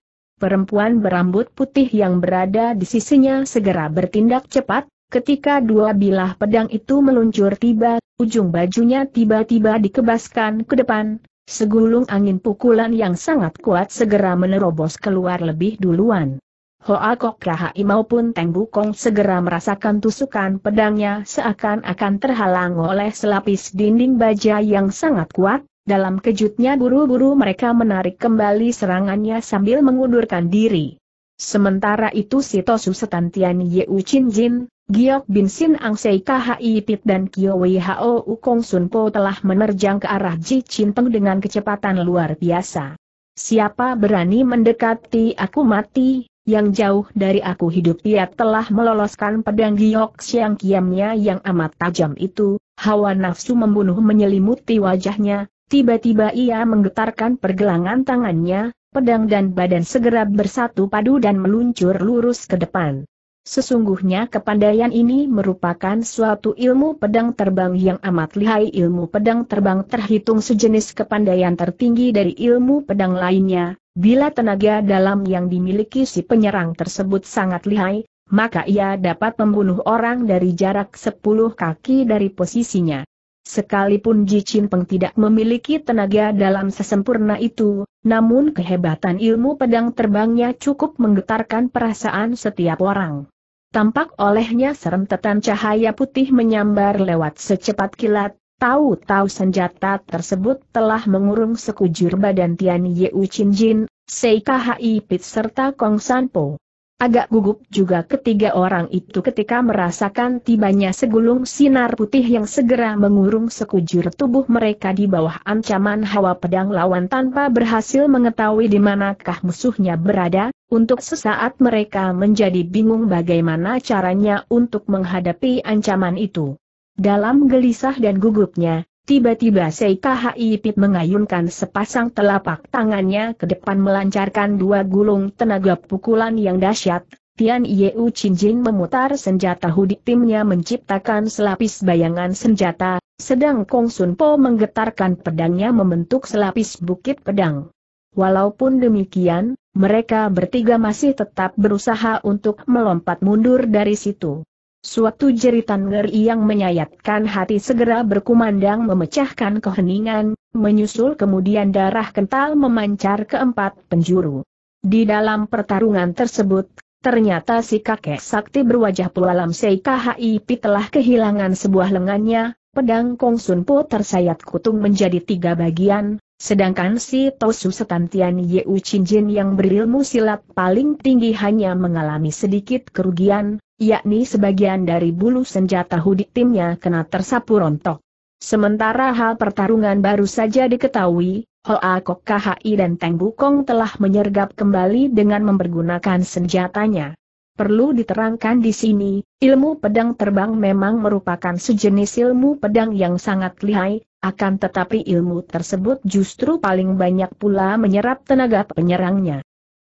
perempuan berambut putih yang berada di sisinya segera bertindak cepat, ketika dua bilah pedang itu meluncur tiba, ujung bajunya tiba-tiba dikebaskan ke depan, segulung angin pukulan yang sangat kuat segera menerobos keluar lebih duluan. Hoa Kok Rahai maupun Teng Bukong segera merasakan tusukan pedangnya seakan-akan terhalang oleh selapis dinding baja yang sangat kuat, dalam kejutnya buru-buru mereka menarik kembali serangannya sambil mengundurkan diri. Sementara itu Sitosu Setantian Yeu Chin Jin, Giok Bin Sin Ang Sei KHI Pit dan Kyo Wei Hao Ukong Sun Po telah menerjang ke arah Ji Chin Peng dengan kecepatan luar biasa. Siapa berani mendekati aku mati, yang jauh dari aku hidup ia telah meloloskan pedang Giok Siang Kiamnya yang amat tajam itu, hawa nafsu membunuh menyelimuti wajahnya, Tiba-tiba ia menggetarkan pergelangan tangannya, pedang dan badan segera bersatu padu dan meluncur lurus ke depan. Sesungguhnya kepandaian ini merupakan suatu ilmu pedang terbang yang amat lihai ilmu pedang terbang terhitung sejenis kepandaian tertinggi dari ilmu pedang lainnya, bila tenaga dalam yang dimiliki si penyerang tersebut sangat lihai, maka ia dapat membunuh orang dari jarak 10 kaki dari posisinya. Sekalipun Ji Peng tidak memiliki tenaga dalam sesempurna itu, namun kehebatan ilmu pedang terbangnya cukup menggetarkan perasaan setiap orang. Tampak olehnya serentetan cahaya putih menyambar lewat secepat kilat, tahu-tahu senjata tersebut telah mengurung sekujur badan Tian Yeu Chin Jin, Sei Kha Pit serta Kong Sanpo. Agak gugup juga ketiga orang itu ketika merasakan tibanya segulung sinar putih yang segera mengurung sekujur tubuh mereka di bawah ancaman hawa pedang lawan tanpa berhasil mengetahui di manakah musuhnya berada, untuk sesaat mereka menjadi bingung bagaimana caranya untuk menghadapi ancaman itu. Dalam gelisah dan gugupnya, Tiba-tiba Seika Haipit mengayunkan sepasang telapak tangannya ke depan melancarkan dua gulung tenaga pukulan yang dahsyat. Tian Yeu Jin memutar senjata hudik timnya menciptakan selapis bayangan senjata, sedang Kong Sun Po menggetarkan pedangnya membentuk selapis bukit pedang. Walaupun demikian, mereka bertiga masih tetap berusaha untuk melompat mundur dari situ. Suatu jeritan ngeri yang menyayatkan hati segera berkumandang memecahkan keheningan, menyusul kemudian darah kental memancar ke empat penjuru. Di dalam pertarungan tersebut, ternyata si kakek sakti berwajah pulalam Seikahip telah kehilangan sebuah lengannya, pedang Kong Sun Po tersayat kutung menjadi tiga bagian, sedangkan si Tosu Setantian Yeu Jin yang berilmu silat paling tinggi hanya mengalami sedikit kerugian, yakni sebagian dari bulu senjata hudik timnya kena tersapu rontok. Sementara hal pertarungan baru saja diketahui, Hoa Kok KHI dan Teng Bukong telah menyergap kembali dengan mempergunakan senjatanya. Perlu diterangkan di sini, ilmu pedang terbang memang merupakan sejenis ilmu pedang yang sangat lihai, akan tetapi ilmu tersebut justru paling banyak pula menyerap tenaga penyerangnya.